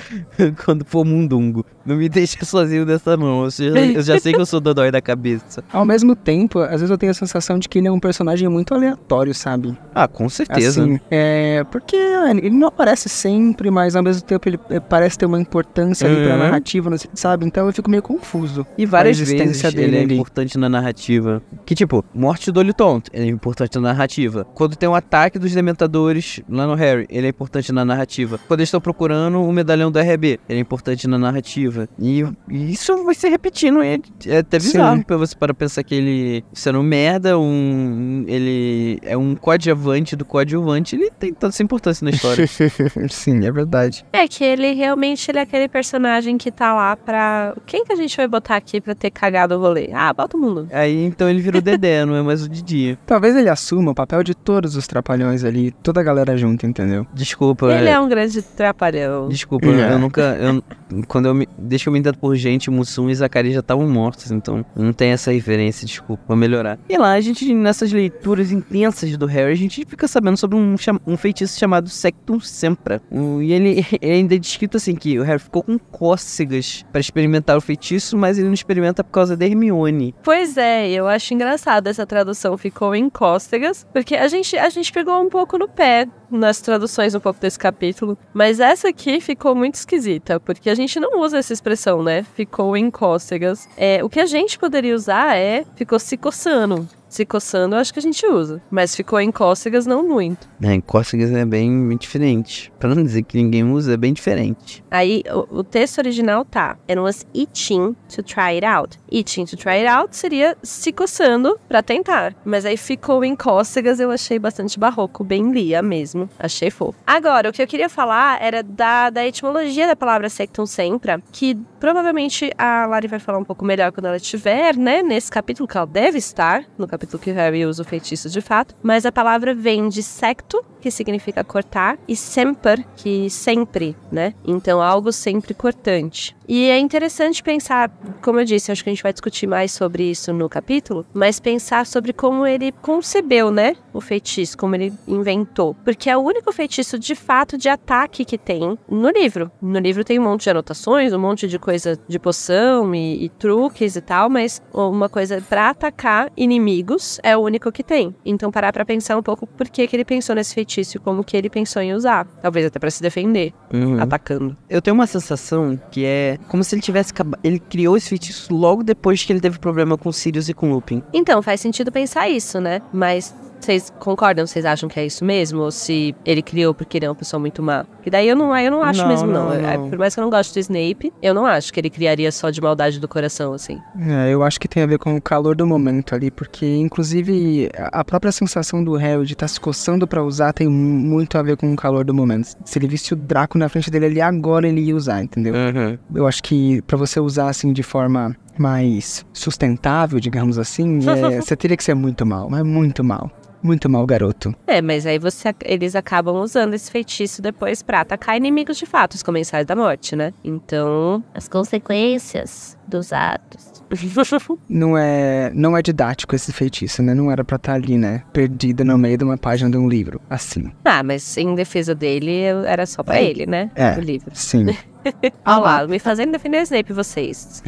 quando for mundungo. Não me deixa sozinho dessa mão Eu já, eu já sei que eu sou dodói da cabeça. Ao mesmo tempo, às vezes eu tenho a sensação de que ele é um personagem muito aleatório, sabe? Ah, com certeza. Assim, é, porque ele não aparece sempre, mas ao mesmo tempo ele eh, parece ter uma importância uhum. ali pra uhum. narrativa, sabe? Então eu fico meio confuso. E várias a vezes dele é ele é importante na narrativa. Que tipo, morte do olho tonto, ele é importante na narrativa. Quando tem um ataque dos dementadores lá no Harry, ele é importante na narrativa. Quando eles estão procurando o medalhão do RB, ele é importante na narrativa. E, e isso vai se repetindo, é, é até bizarro pra você para pensar que ele sendo merda, um ele é um coadjuvante do coadjuvante, ele tem tanta importância na história. Sim, é verdade. É que ele realmente ele é aquele personagem que tá lá pra. Quem que a gente vai botar? tá aqui pra ter cagado o rolê? Ah, bota o mundo. Aí então ele virou Dedé, não é mais o Didi. Talvez ele assuma o papel de todos os trapalhões ali, toda a galera junto, entendeu? Desculpa. Ele é, é um grande trapalhão. Desculpa, é. eu nunca. Eu, quando eu me. Deixa eu me entender por gente, Mussum e Zacarias já estavam mortos, então não tem essa referência, desculpa, vou melhorar. E lá, a gente, nessas leituras intensas do Harry, a gente fica sabendo sobre um, um feitiço chamado Sectum Sempra. e ele, ele ainda é descrito assim que o Harry ficou com cócegas para experimentar o feitiço, mas mas ele não experimenta por causa da Hermione. Pois é, eu acho engraçado essa tradução ficou em cócegas, porque a gente, a gente pegou um pouco no pé nas traduções um pouco desse capítulo, mas essa aqui ficou muito esquisita, porque a gente não usa essa expressão, né? Ficou em cócegas. É, o que a gente poderia usar é ficou se coçando se coçando, eu acho que a gente usa. Mas ficou em cócegas, não muito. É, em cócegas é bem, bem diferente. Pra não dizer que ninguém usa, é bem diferente. Aí, o, o texto original tá. It was itching to try it out. Itching to try it out seria se coçando pra tentar. Mas aí ficou em cócegas, eu achei bastante barroco, bem lia mesmo. Achei fofo. Agora, o que eu queria falar era da, da etimologia da palavra sectum sempre, que Provavelmente a Lari vai falar um pouco melhor quando ela estiver, né? Nesse capítulo que ela deve estar, no capítulo que Harry usa o feitiço de fato. Mas a palavra vem de secto, que significa cortar, e semper, que sempre, né? Então algo sempre cortante. E é interessante pensar, como eu disse, acho que a gente vai discutir mais sobre isso no capítulo, mas pensar sobre como ele concebeu, né, o feitiço, como ele inventou, porque é o único feitiço de fato de ataque que tem no livro. No livro tem um monte de anotações, um monte de coisa coisa de poção e, e truques e tal, mas uma coisa para atacar inimigos é o único que tem. Então parar para pensar um pouco por que, que ele pensou nesse feitiço, como que ele pensou em usar. Talvez até para se defender, uhum. atacando. Eu tenho uma sensação que é como se ele tivesse ele criou esse feitiço logo depois que ele teve problema com Sirius e com Lupin. Então faz sentido pensar isso, né? Mas vocês concordam? Vocês acham que é isso mesmo? Ou se ele criou porque ele é uma pessoa muito má? Que daí eu não, eu não acho não, mesmo, não. É, não. por mais que eu não goste do Snape, eu não acho que ele criaria só de maldade do coração, assim. É, eu acho que tem a ver com o calor do momento ali, porque inclusive a própria sensação do Harry de estar tá se coçando pra usar tem muito a ver com o calor do momento. Se ele visse o Draco na frente dele ali agora, ele ia usar, entendeu? Uhum. Eu acho que para você usar assim de forma mais sustentável, digamos assim, é, você teria que ser muito mal, mas muito mal. Muito mal, garoto. É, mas aí você, eles acabam usando esse feitiço depois pra atacar inimigos de fato, os comensais da morte, né? Então. As consequências dos atos. não é não é didático esse feitiço, né? Não era pra estar tá ali, né? Perdida no meio de uma página de um livro, assim. Ah, mas em defesa dele, era só pra é. ele, né? É. O livro. Sim. Olha lá, me fazendo defender o Snape, vocês.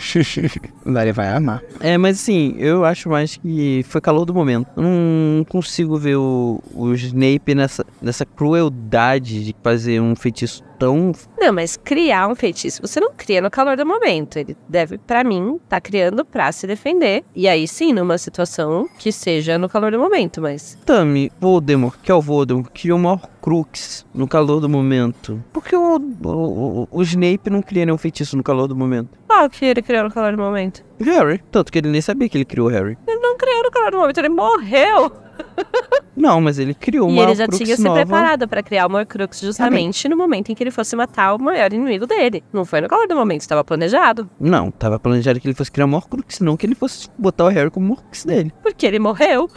Lari vai amar. É, mas assim, eu acho mais que foi calor do momento. Não consigo ver o, o Snape nessa, nessa crueldade de fazer um feitiço tão. Não, mas criar um feitiço, você não cria no calor do momento. Ele deve, para mim, tá criando pra se defender. E aí sim, numa situação que seja no calor do momento, mas. Tami, Voldemort, que é o Voldemort, criou maior crux no calor do momento. Por que o, o, o Snape não cria nenhum feitiço no calor do momento? Qual ah, que ele criou no calor do momento? Harry. Tanto que ele nem sabia que ele criou o Harry. Ele não criou no calor do momento, ele morreu. Não, mas ele criou e uma E ele já Crux tinha se preparado para criar o Crux justamente no momento em que ele fosse matar o maior inimigo dele. Não foi no calor do momento, estava planejado. Não, estava planejado que ele fosse criar o Crux, não que ele fosse botar o Harry como Crux dele. Porque ele morreu.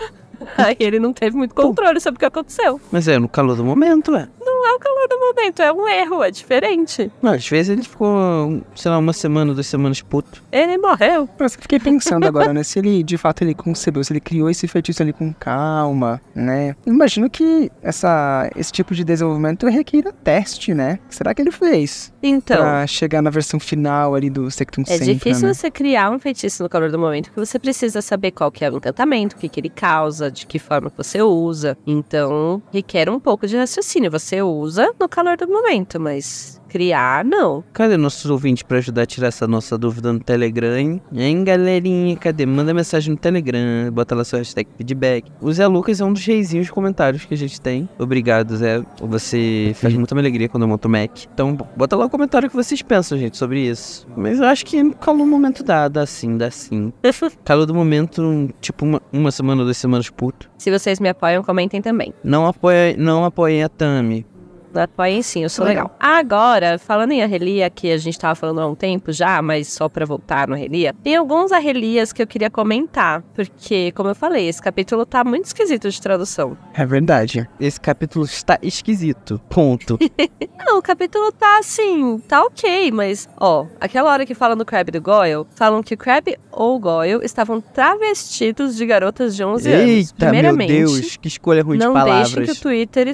Aí ele não teve muito controle sobre o que aconteceu. Mas é no calor do momento, é. Não é o calor do momento, é um erro, é diferente. Não, às vezes ele ficou, sei lá, uma semana, duas semanas puto. Ele morreu. Eu fiquei pensando agora, né? Se ele, de fato, ele concebeu, se ele criou esse feitiço ali com calma, né? Imagino que essa, esse tipo de desenvolvimento requeira teste, né? Será que ele fez? Então. Pra chegar na versão final ali do Sectum É Sempre, difícil né? você criar um feitiço no calor do momento, porque você precisa saber qual que é o encantamento, o que, que ele causa, usa, de que forma você usa. Então, requer um pouco de raciocínio. Você usa no calor do momento, mas Criar, não. Cadê nossos ouvintes para ajudar a tirar essa nossa dúvida no Telegram, hein? Hein, galerinha? Cadê? Manda mensagem no Telegram, bota lá seu hashtag feedback. O Zé Lucas é um dos reizinhos de comentários que a gente tem. Obrigado, Zé. Você faz muita minha alegria quando eu monto o Mac. Então, bota lá o comentário que vocês pensam, gente, sobre isso. Mas eu acho que calou o momento dá, dá sim, dá sim. calou do momento, tipo, uma, uma semana, duas semanas puto. Se vocês me apoiam, comentem também. Não apoiem, não apoiem a Tami né? Aí sim, eu sou legal. legal. Agora, falando em Arrelia, que a gente estava falando há um tempo já, mas só para voltar no Arrelia, tem alguns Arrelias que eu queria comentar, porque, como eu falei, esse capítulo tá muito esquisito de tradução. É verdade. Esse capítulo está esquisito. Ponto. Não, o capítulo tá assim, tá ok, mas, ó, aquela hora que falam do Crab e do Goyle, falam que Crab ou Goyle estavam travestidos de garotas de 11 Eita, anos. Eita, meu Deus, que escolha ruim de palavras. Não deixem que o Twitter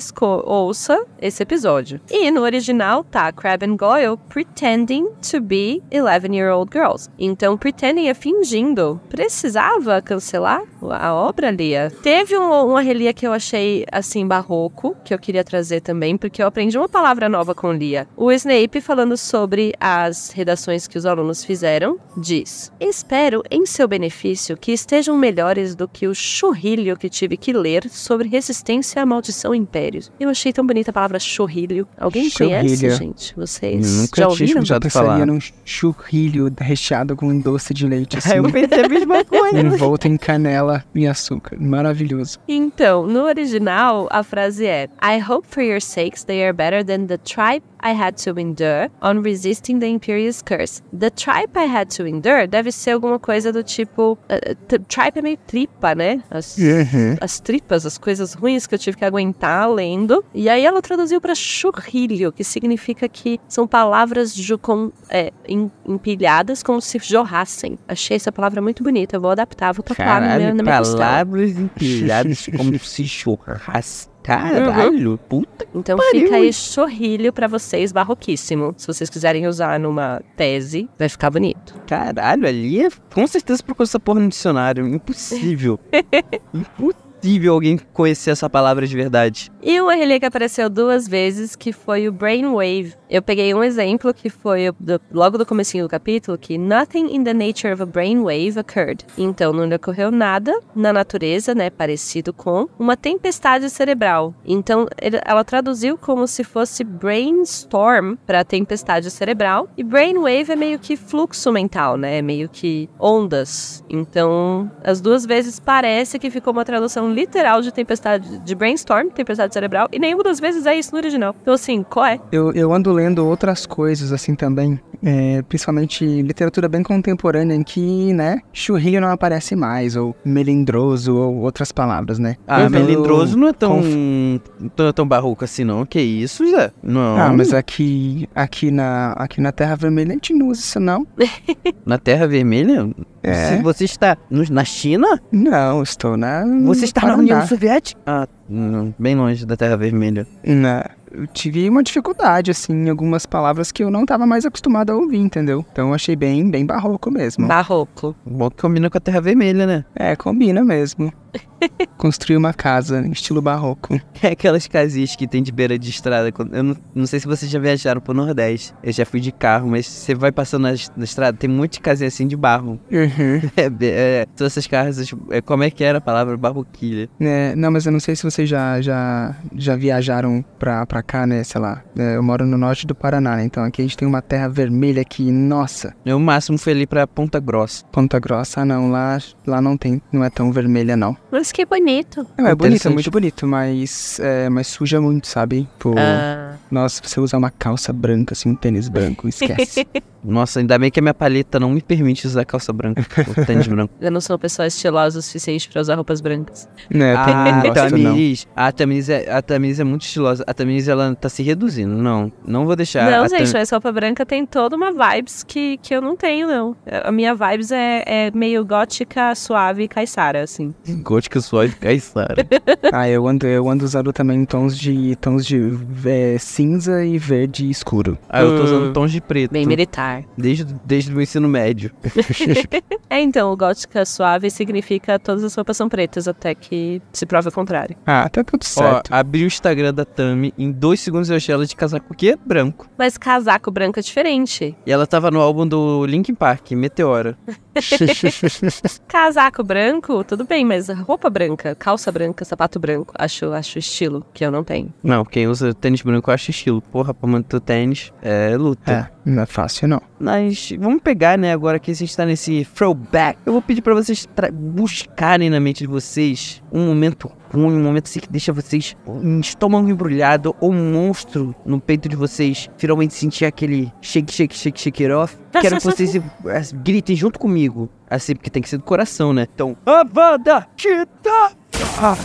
ouça esse episódio episódio. E no original tá Crab and Goyle pretending to be 11-year-old girls. Então, pretending é fingindo. Precisava cancelar a obra, Lia? Teve um, uma relia que eu achei, assim, barroco, que eu queria trazer também, porque eu aprendi uma palavra nova com Lia. O Snape, falando sobre as redações que os alunos fizeram, diz: Espero, em seu benefício, que estejam melhores do que o churrilho que tive que ler sobre resistência à maldição impérios. Eu achei tão bonita a palavra churrilho churrilho. Alguém churrilho. conhece, gente? Vocês Nunca já ouviram? Nunca tinha falar. num churrilho recheado com doce de leite, assim. Eu pensei a mesma coisa. Envolto em canela e açúcar. Maravilhoso. Então, no original, a frase é I hope for your sakes they are better than the tripe I had to endure on resisting the imperious curse. The tripe I had to endure deve ser alguma coisa do tipo. Uh, tripe é meio tripa, né? As, uhum. as tripas, as coisas ruins que eu tive que aguentar lendo. E aí ela traduziu para churrilho, que significa que são palavras com, é, empilhadas como se jorrassem. Achei essa palavra muito bonita, eu vou adaptar, vou tocar Caralho, na minha, na minha palavras empilhadas como se jorrassem. Caralho, uhum. puta Então pariu. fica aí chorrilho para vocês, barroquíssimo. Se vocês quiserem usar numa tese, vai ficar bonito. Caralho, ali é... Com certeza procurou dessa porra no dicionário. Impossível. Impossível alguém conhecer essa palavra de verdade. E uma relíquia apareceu duas vezes, que foi o Brainwave. Eu peguei um exemplo que foi do, logo do comecinho do capítulo, que Nothing in the nature of a brainwave occurred. Então não ocorreu nada na natureza, né, parecido com uma tempestade cerebral. Então ele, ela traduziu como se fosse brainstorm para tempestade cerebral. E brainwave é meio que fluxo mental, né, meio que ondas. Então as duas vezes parece que ficou uma tradução literal de tempestade de brainstorm, tempestade cerebral e nenhuma das vezes é isso no original. Então, assim, qual é? Eu, eu ando lendo outras coisas, assim, também. É, principalmente literatura bem contemporânea, em que, né, churrilho não aparece mais, ou melindroso, ou outras palavras, né? Ah, melindroso não é tão, conf... tão, tão barroco assim, não. Que isso, Zé? Não. Ah, mas aqui, aqui, na, aqui na Terra Vermelha a gente não usa isso, não. na Terra Vermelha? É. Se você está no, na China? Não, estou na. Você está Paraná. na União Soviética? Ah, hum, bem longe da Terra Vermelha. Não eu tive uma dificuldade, assim, em algumas palavras que eu não estava mais acostumado a ouvir, entendeu? Então achei bem, bem barroco mesmo. Barroco. Bom que combina com a terra vermelha, né? É, combina mesmo. Construir uma casa em estilo barroco. É aquelas casinhas que tem de beira de estrada. Eu não, não, sei se vocês já viajaram pro Nordeste. Eu já fui de carro, mas você vai passando na, na estrada, tem muitas monte casinha assim de barro. Uhum. É, é, todas essas casas. Tipo, é, como é que era a palavra barroquilha? É, não, mas eu não sei se vocês já, já, já viajaram pra, pra cá, né, sei lá, né, eu moro no norte do Paraná, né, então aqui a gente tem uma terra vermelha que, nossa... Eu, o máximo foi ali pra Ponta Grossa. Ponta Grossa, não, lá, lá não tem, não é tão vermelha, não. Mas que bonito. É, é bonito, é muito bonito, mas, é, mas suja muito, sabe? Por... Tipo, ah. Nossa, você usar uma calça branca, assim, um tênis branco, esquece. Nossa, ainda bem que a minha paleta não me permite usar calça branca ou tênis branco. Eu não sou uma pessoa estilosa o suficiente pra usar roupas brancas. Não, ah, a, a Tamiris, a Tamiz, é, a é muito estilosa. A Tamiz, ela tá se reduzindo. Não, não vou deixar. Não, a gente, Tam... essa roupa branca tem toda uma vibes que, que eu não tenho, não. A minha vibes é, é meio gótica, suave e caiçara, assim. Gótica, suave e caiçara. ah, eu ando, eu ando usando também tons de, tons de é, cinza e verde escuro. Ah, eu tô usando uh, tons de preto. Bem militar. Desde, desde o ensino médio. é, então, o gótica suave significa todas as roupas são pretas, até que se prove o contrário. Ah, tá tudo certo. Ó, abri o Instagram da Tami, em dois segundos eu achei ela de casaco que é branco. Mas casaco branco é diferente. E ela tava no álbum do Linkin Park, Meteora. Casaco branco, tudo bem, mas roupa branca, calça branca, sapato branco, acho, acho estilo, que eu não tenho. Não, quem usa tênis branco acha estilo. Porra, pra manter o tênis é luta. É, não é fácil não. Mas vamos pegar, né, agora que a gente tá nesse throwback. Eu vou pedir para vocês buscarem na mente de vocês um momento um momento assim que deixa vocês em estômago embrulhado ou um monstro no peito de vocês finalmente sentir aquele shake, shake, shake, shake it off. Quero que vocês eh, gritem junto comigo. Assim, porque tem que ser do coração, né? Então, Avada Kedavra! Ah.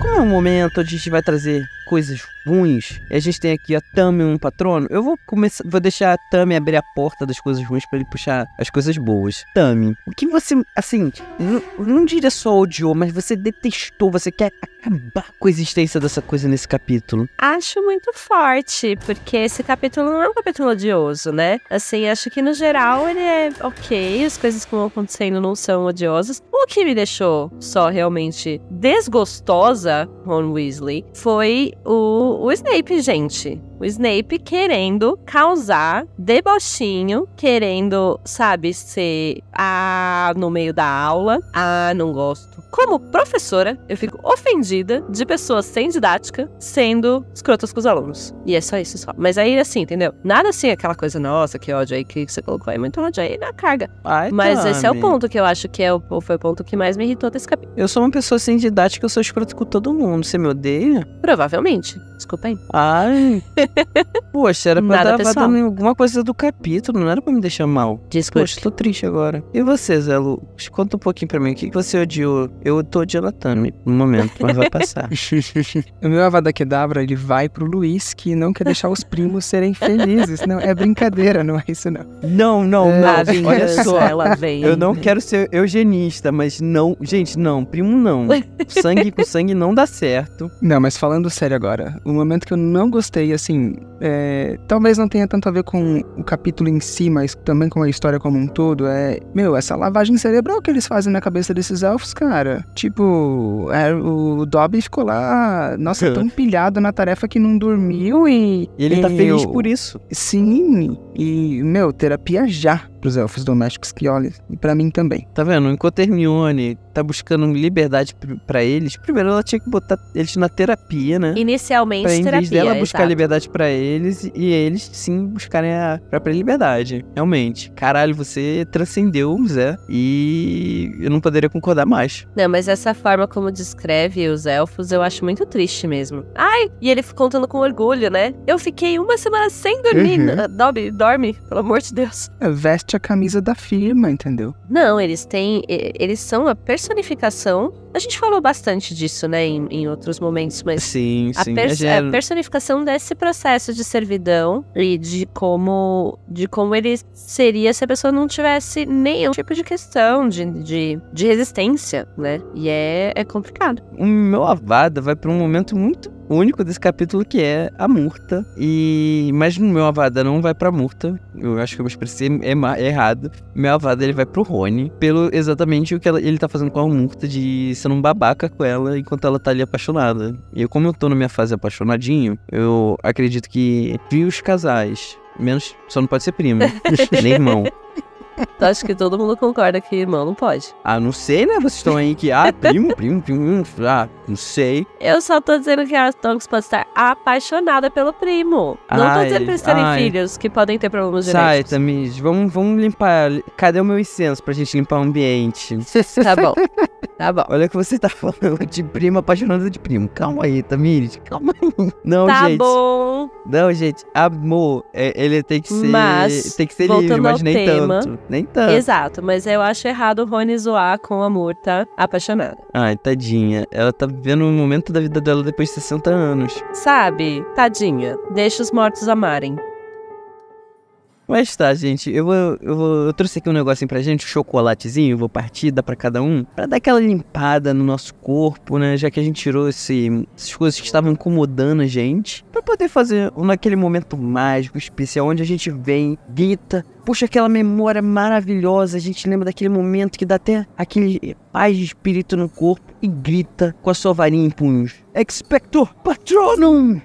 Como é o momento, a gente vai trazer coisas ruins. A gente tem aqui a Tami um patrono. Eu vou começar, vou deixar a Tami abrir a porta das coisas ruins para ele puxar as coisas boas. Tami, o que você, assim, não, não diria só odiou, mas você detestou, você quer acabar com a existência dessa coisa nesse capítulo? Acho muito forte, porque esse capítulo não é um capítulo odioso, né? Assim, acho que no geral ele é ok, as coisas que vão acontecendo não são odiosas. O que me deixou só realmente desgostosa, Ron Weasley, foi o, o Snape, gente. Snape querendo causar debochinho, querendo, sabe, ser ah, no meio da aula, ah, não gosto. Como professora, eu fico ofendida de pessoas sem didática sendo escrotas com os alunos. E é só isso só. Mas aí, assim, entendeu? Nada assim, aquela coisa, nossa, que ódio aí que você colocou aí, muito ódio aí na carga. Ai, Mas tome. esse é o ponto que eu acho que é o, foi o ponto que mais me irritou desse capítulo. Eu sou uma pessoa sem didática, eu sou escroto com todo mundo. Você me odeia? Provavelmente. Desculpa aí. Ai. Poxa, era pra Nada, dar dando alguma coisa do capítulo, não era pra me deixar mal. Desculpa. Poxa, tô triste agora. E você, Zé Lu? Conta um pouquinho pra mim, o que, você odiou? Eu tô odiando a no momento, mas vai passar. o meu Avada Kedavra, ele vai pro Luiz, que não quer deixar os primos serem felizes. Não, é brincadeira, não é isso não. Não, não, é, não. Olha só, ela vem. Eu não quero ser eugenista, mas não... Gente, não, primo não. Sangue com sangue não dá certo. Não, mas falando sério agora, o momento que eu não gostei, assim, enfim, é, talvez não tenha tanto a ver com o capítulo em si, mas também com a história como um todo, é, meu, essa lavagem cerebral que eles fazem na cabeça desses elfos, cara. Tipo, é, o Dobby ficou lá, nossa, tão pilhado na tarefa que não dormiu e. E ele e, tá feliz por isso. Sim, e, meu, terapia já os elfos domésticos olhem e para mim também. Tá vendo? Enquanto Hermione tá buscando liberdade para eles, primeiro ela tinha que botar eles na terapia, né? Inicialmente pra, em terapia, vez dela buscar liberdade para eles e eles sim buscarem a própria liberdade. Realmente. Caralho, você transcendeu, Zé, e eu não poderia concordar mais. Não, mas essa forma como descreve os elfos, eu acho muito triste mesmo. Ai, e ele contando com orgulho, né? Eu fiquei uma semana sem dormir. Uhum. Dobby, dorme, pelo amor de Deus. É, veste veste a camisa da firma, entendeu? Não, eles têm. Eles são a personificação a gente falou bastante disso, né, em, em outros momentos, mas. Sim, a sim. é, a personificação desse processo de servidão e de como, de como ele seria se a pessoa não tivesse nenhum tipo de questão de, de, de resistência, né? E é, é complicado. O meu Avada vai para um momento muito único desse capítulo que é a Murta. E mas no meu Avada não vai para Murta. Eu acho que eu me expressei é é errado. Meu Avada ele vai o Rony pelo exatamente o que ele tá fazendo com a Murta de sendo um babaca com ela enquanto ela tá ali apaixonada. E eu, como eu tô na minha fase apaixonadinho, eu acredito que vi os casais. Menos. Só não pode ser primo. nem irmão. Acho que todo mundo concorda que irmão não pode. Ah, não sei, né? Vocês estão aí que, ah, primo, primo, primo, ah, não sei. Eu só tô dizendo que a Tonks pode estar apaixonada pelo primo. não tô dizendo pra eles terem filhos, que podem ter problemas genéticos. Sai, Tamir, vamos, vamos limpar. Cadê o meu incenso pra gente limpar o ambiente? Tá bom, tá bom. Olha o que você tá falando de primo apaixonada de primo. Calma aí, Tamir, calma aí. Não, tá gente. Tá bom. Não, gente, amor, é, ele tem que ser, Mas, tem que ser livre, mas nem tanto. Nem tanto. Exato, mas eu acho errado o Rony zoar com a Murta apaixonada. Ai, tadinha. Ela tá vivendo um momento da vida dela depois de 60 anos. Sabe, tadinha. Deixa os mortos amarem. Mas tá, gente, eu, vou, eu, vou, eu trouxe aqui um negocinho pra gente, um chocolatezinho, vou partir, dá pra cada um, pra dar aquela limpada no nosso corpo, né? Já que a gente tirou esse, essas coisas que estavam incomodando a gente, pra poder fazer naquele momento mágico, especial, onde a gente vem, grita, puxa aquela memória maravilhosa, a gente lembra daquele momento que dá até aquele paz de espírito no corpo e grita com a sua varinha em punhos. Expector Patronum!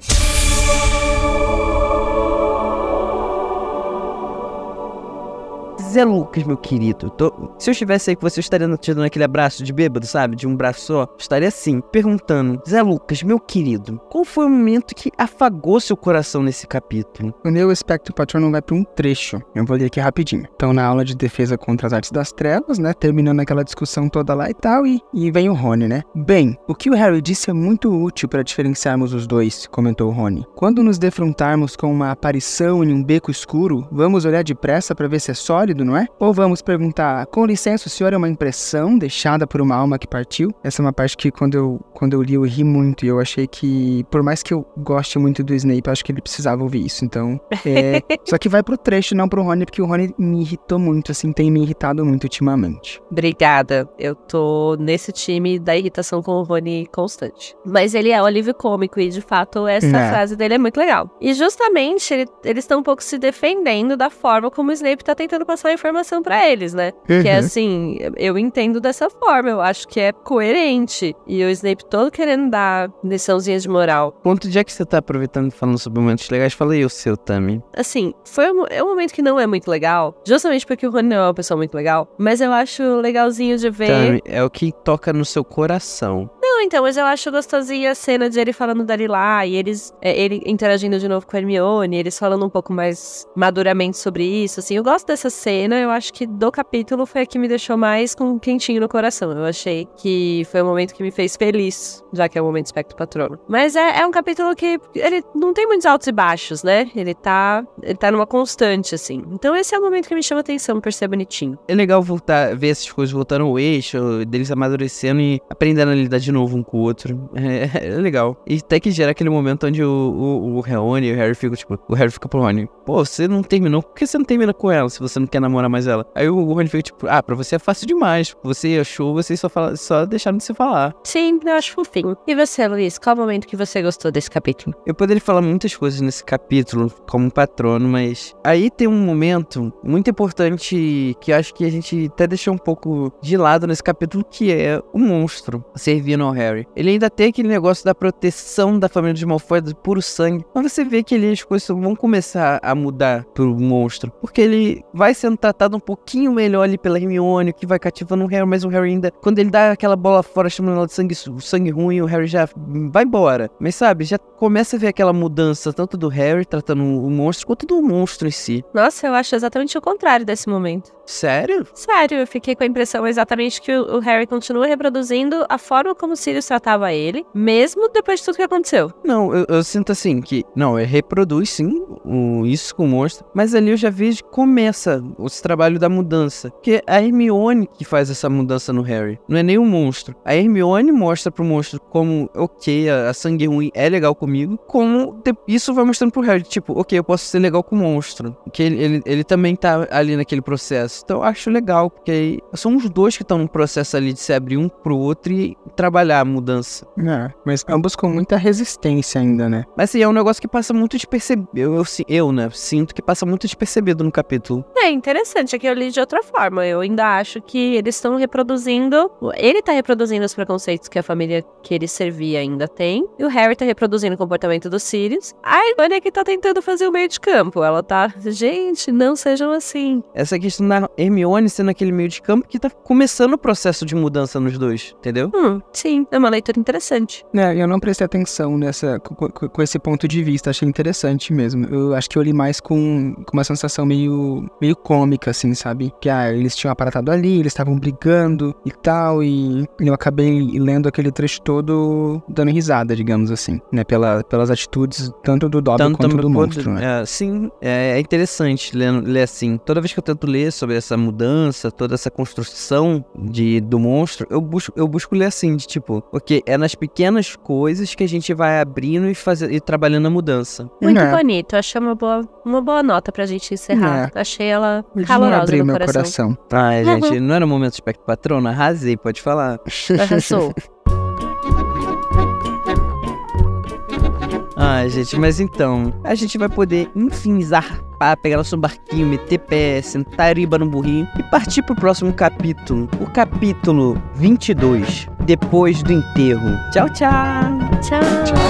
Zé Lucas, meu querido, tô... se eu estivesse aí com você, eu estaria te dando aquele abraço de bêbado, sabe? De um braço só. Eu estaria assim, perguntando: Zé Lucas, meu querido, qual foi o momento que afagou seu coração nesse capítulo? O meu espectro patrono vai para um trecho. Eu vou ler aqui rapidinho. Então, na aula de defesa contra as artes das trevas, né? Terminando aquela discussão toda lá e tal, e, e vem o Rony, né? Bem, o que o Harry disse é muito útil para diferenciarmos os dois, comentou o Rony. Quando nos defrontarmos com uma aparição em um beco escuro, vamos olhar depressa para ver se é sólido sentido, não é? Ou vamos perguntar: com licença, o senhor é uma impressão deixada por uma alma que partiu? Essa é uma parte que quando eu, quando eu li eu ri muito e eu achei que, por mais que eu goste muito do Snape, acho que ele precisava ouvir isso. Então, é... só que vai pro trecho, não pro Rony, porque o Rony me irritou muito, assim, tem me irritado muito ultimamente. Obrigada. Eu tô nesse time da irritação com o Rony constante. Mas ele é um alívio cômico e, de fato, essa é. frase dele é muito legal. E justamente ele, eles estão um pouco se defendendo da forma como o Snape tá tentando passar passar a informação para eles, né? Uhum. Que é uhum. assim, eu entendo dessa forma, eu acho que é coerente. E o Snape todo querendo dar liçãozinha de moral. Quanto dia que você tá aproveitando falando sobre momentos legais, fala aí o seu também. Assim, foi um, é um momento que não é muito legal, justamente porque o Rony não é uma pessoa muito legal, mas eu acho legalzinho de ver. Tami, é o que toca no seu coração. Não, então, mas eu acho gostosinha a cena de ele falando dali lá, e eles é, ele interagindo de novo com a Hermione, eles falando um pouco mais maduramente sobre isso, assim. Eu gosto dessa cena, eu acho que do capítulo foi a que me deixou mais com um quentinho no coração. Eu achei que foi o momento que me fez feliz, já que é o momento momento espectro patrono. Mas é, é, um capítulo que ele não tem muitos altos e baixos, né? Ele tá, ele tá numa constante, assim. Então esse é o momento que me chama atenção por ser bonitinho. É legal voltar, ver essas coisas voltando ao eixo, deles amadurecendo e aprendendo a lidar de novo novo um com o outro. É, é legal. E até que gera aquele momento onde o, o, o Hermione e o Harry ficam, tipo, o Harry fica pro Rony, pô, você não terminou, por que você não termina com ela se você não quer namorar mais ela? Aí o Rony fica, tipo, ah, pra você é fácil demais. Você achou, vocês só, fala, só deixaram de se falar. Sim, eu acho fofinho. E você, Luiz, qual o momento que você gostou desse capítulo? Eu poderia falar muitas coisas nesse capítulo, como patrono, mas aí tem um momento muito importante que acho que a gente até deixou um pouco de lado nesse capítulo, que é o monstro servindo ao Harry. Ele ainda tem aquele negócio da proteção da família de Malfoy, do puro sangue. Mas então você vê que ele, as coisas vão começar a mudar pro monstro. Porque ele vai sendo tratado um pouquinho melhor ali pela Hermione, que vai cativando o Harry, mas o Harry ainda. Quando ele dá aquela bola fora chamando ela de sangue, sangue ruim, o Harry já vai embora. Mas sabe, já começa a ver aquela mudança tanto do Harry tratando o monstro, quanto do monstro em si. Nossa, eu acho exatamente o contrário desse momento. Sério? Sério, eu fiquei com a impressão exatamente que o Harry continua reproduzindo a forma como se Sirius tratava ele, mesmo depois de tudo que aconteceu. Não, eu, eu sinto assim que, não, ele reproduz sim isso com o monstro, mas ali eu já vejo que começa esse trabalho da mudança. Porque a Hermione que faz essa mudança no Harry, não é nem o um monstro. A Hermione mostra pro monstro como, ok, a, a sangue ruim é legal comigo, como te, isso vai mostrando pro Harry, tipo, ok, eu posso ser legal com o monstro. Que ele, ele, ele também tá ali naquele processo. Então eu acho legal, porque aí são os dois que estão no processo ali de se abrir um pro outro e trabalhar a mudança. É, mas ambos com muita resistência ainda, né? Mas assim, é um negócio que passa muito de Eu, eu, eu, né, sinto que passa muito de despercebido no capítulo. É interessante, é que eu li de outra forma. Eu ainda acho que eles estão reproduzindo. Ele tá reproduzindo os preconceitos que a família que ele servia ainda tem. E o Harry tá reproduzindo o comportamento dos Sirius. A Hermione é que tá tentando fazer o meio de campo. Ela tá. Gente, não sejam assim. Essa questão da Hermione sendo aquele meio de campo que tá começando o processo de mudança nos dois, entendeu? Hum, sim é uma leitura interessante. É, eu não prestei atenção nessa, com, com, esse ponto de vista, achei interessante mesmo. Eu acho que eu li mais com, com uma sensação meio, meio cômica, assim, sabe? Que, ah, eles tinham aparatado ali, eles estavam brigando e tal, e eu acabei lendo aquele trecho todo dando risada, digamos assim, né? Pela, pelas atitudes tanto do Dobby tanto quanto do, monstro, né? É, sim, é, é interessante ler, ler assim. Toda vez que eu tento ler sobre essa mudança, toda essa construção de, do monstro, eu busco, eu busco ler assim, de tipo, tempo, porque é nas pequenas coisas que a gente vai abrindo e, fazer, e trabalhando a mudança. Muito é. bonito, achei uma boa, uma boa nota pra gente encerrar. É. Achei ela calorosa não abri meu coração. coração. Ai, gente, não era o momento de espectro patrono? Arrasei, pode falar. Arrasou. Ah, gente, mas então, a gente vai poder, enfim, zarpar, pegar nosso barquinho, meter pé, sentar riba no burrinho e partir pro próximo capítulo, o capítulo 22, depois do enterro. Tchau, tchau! Tchau! tchau.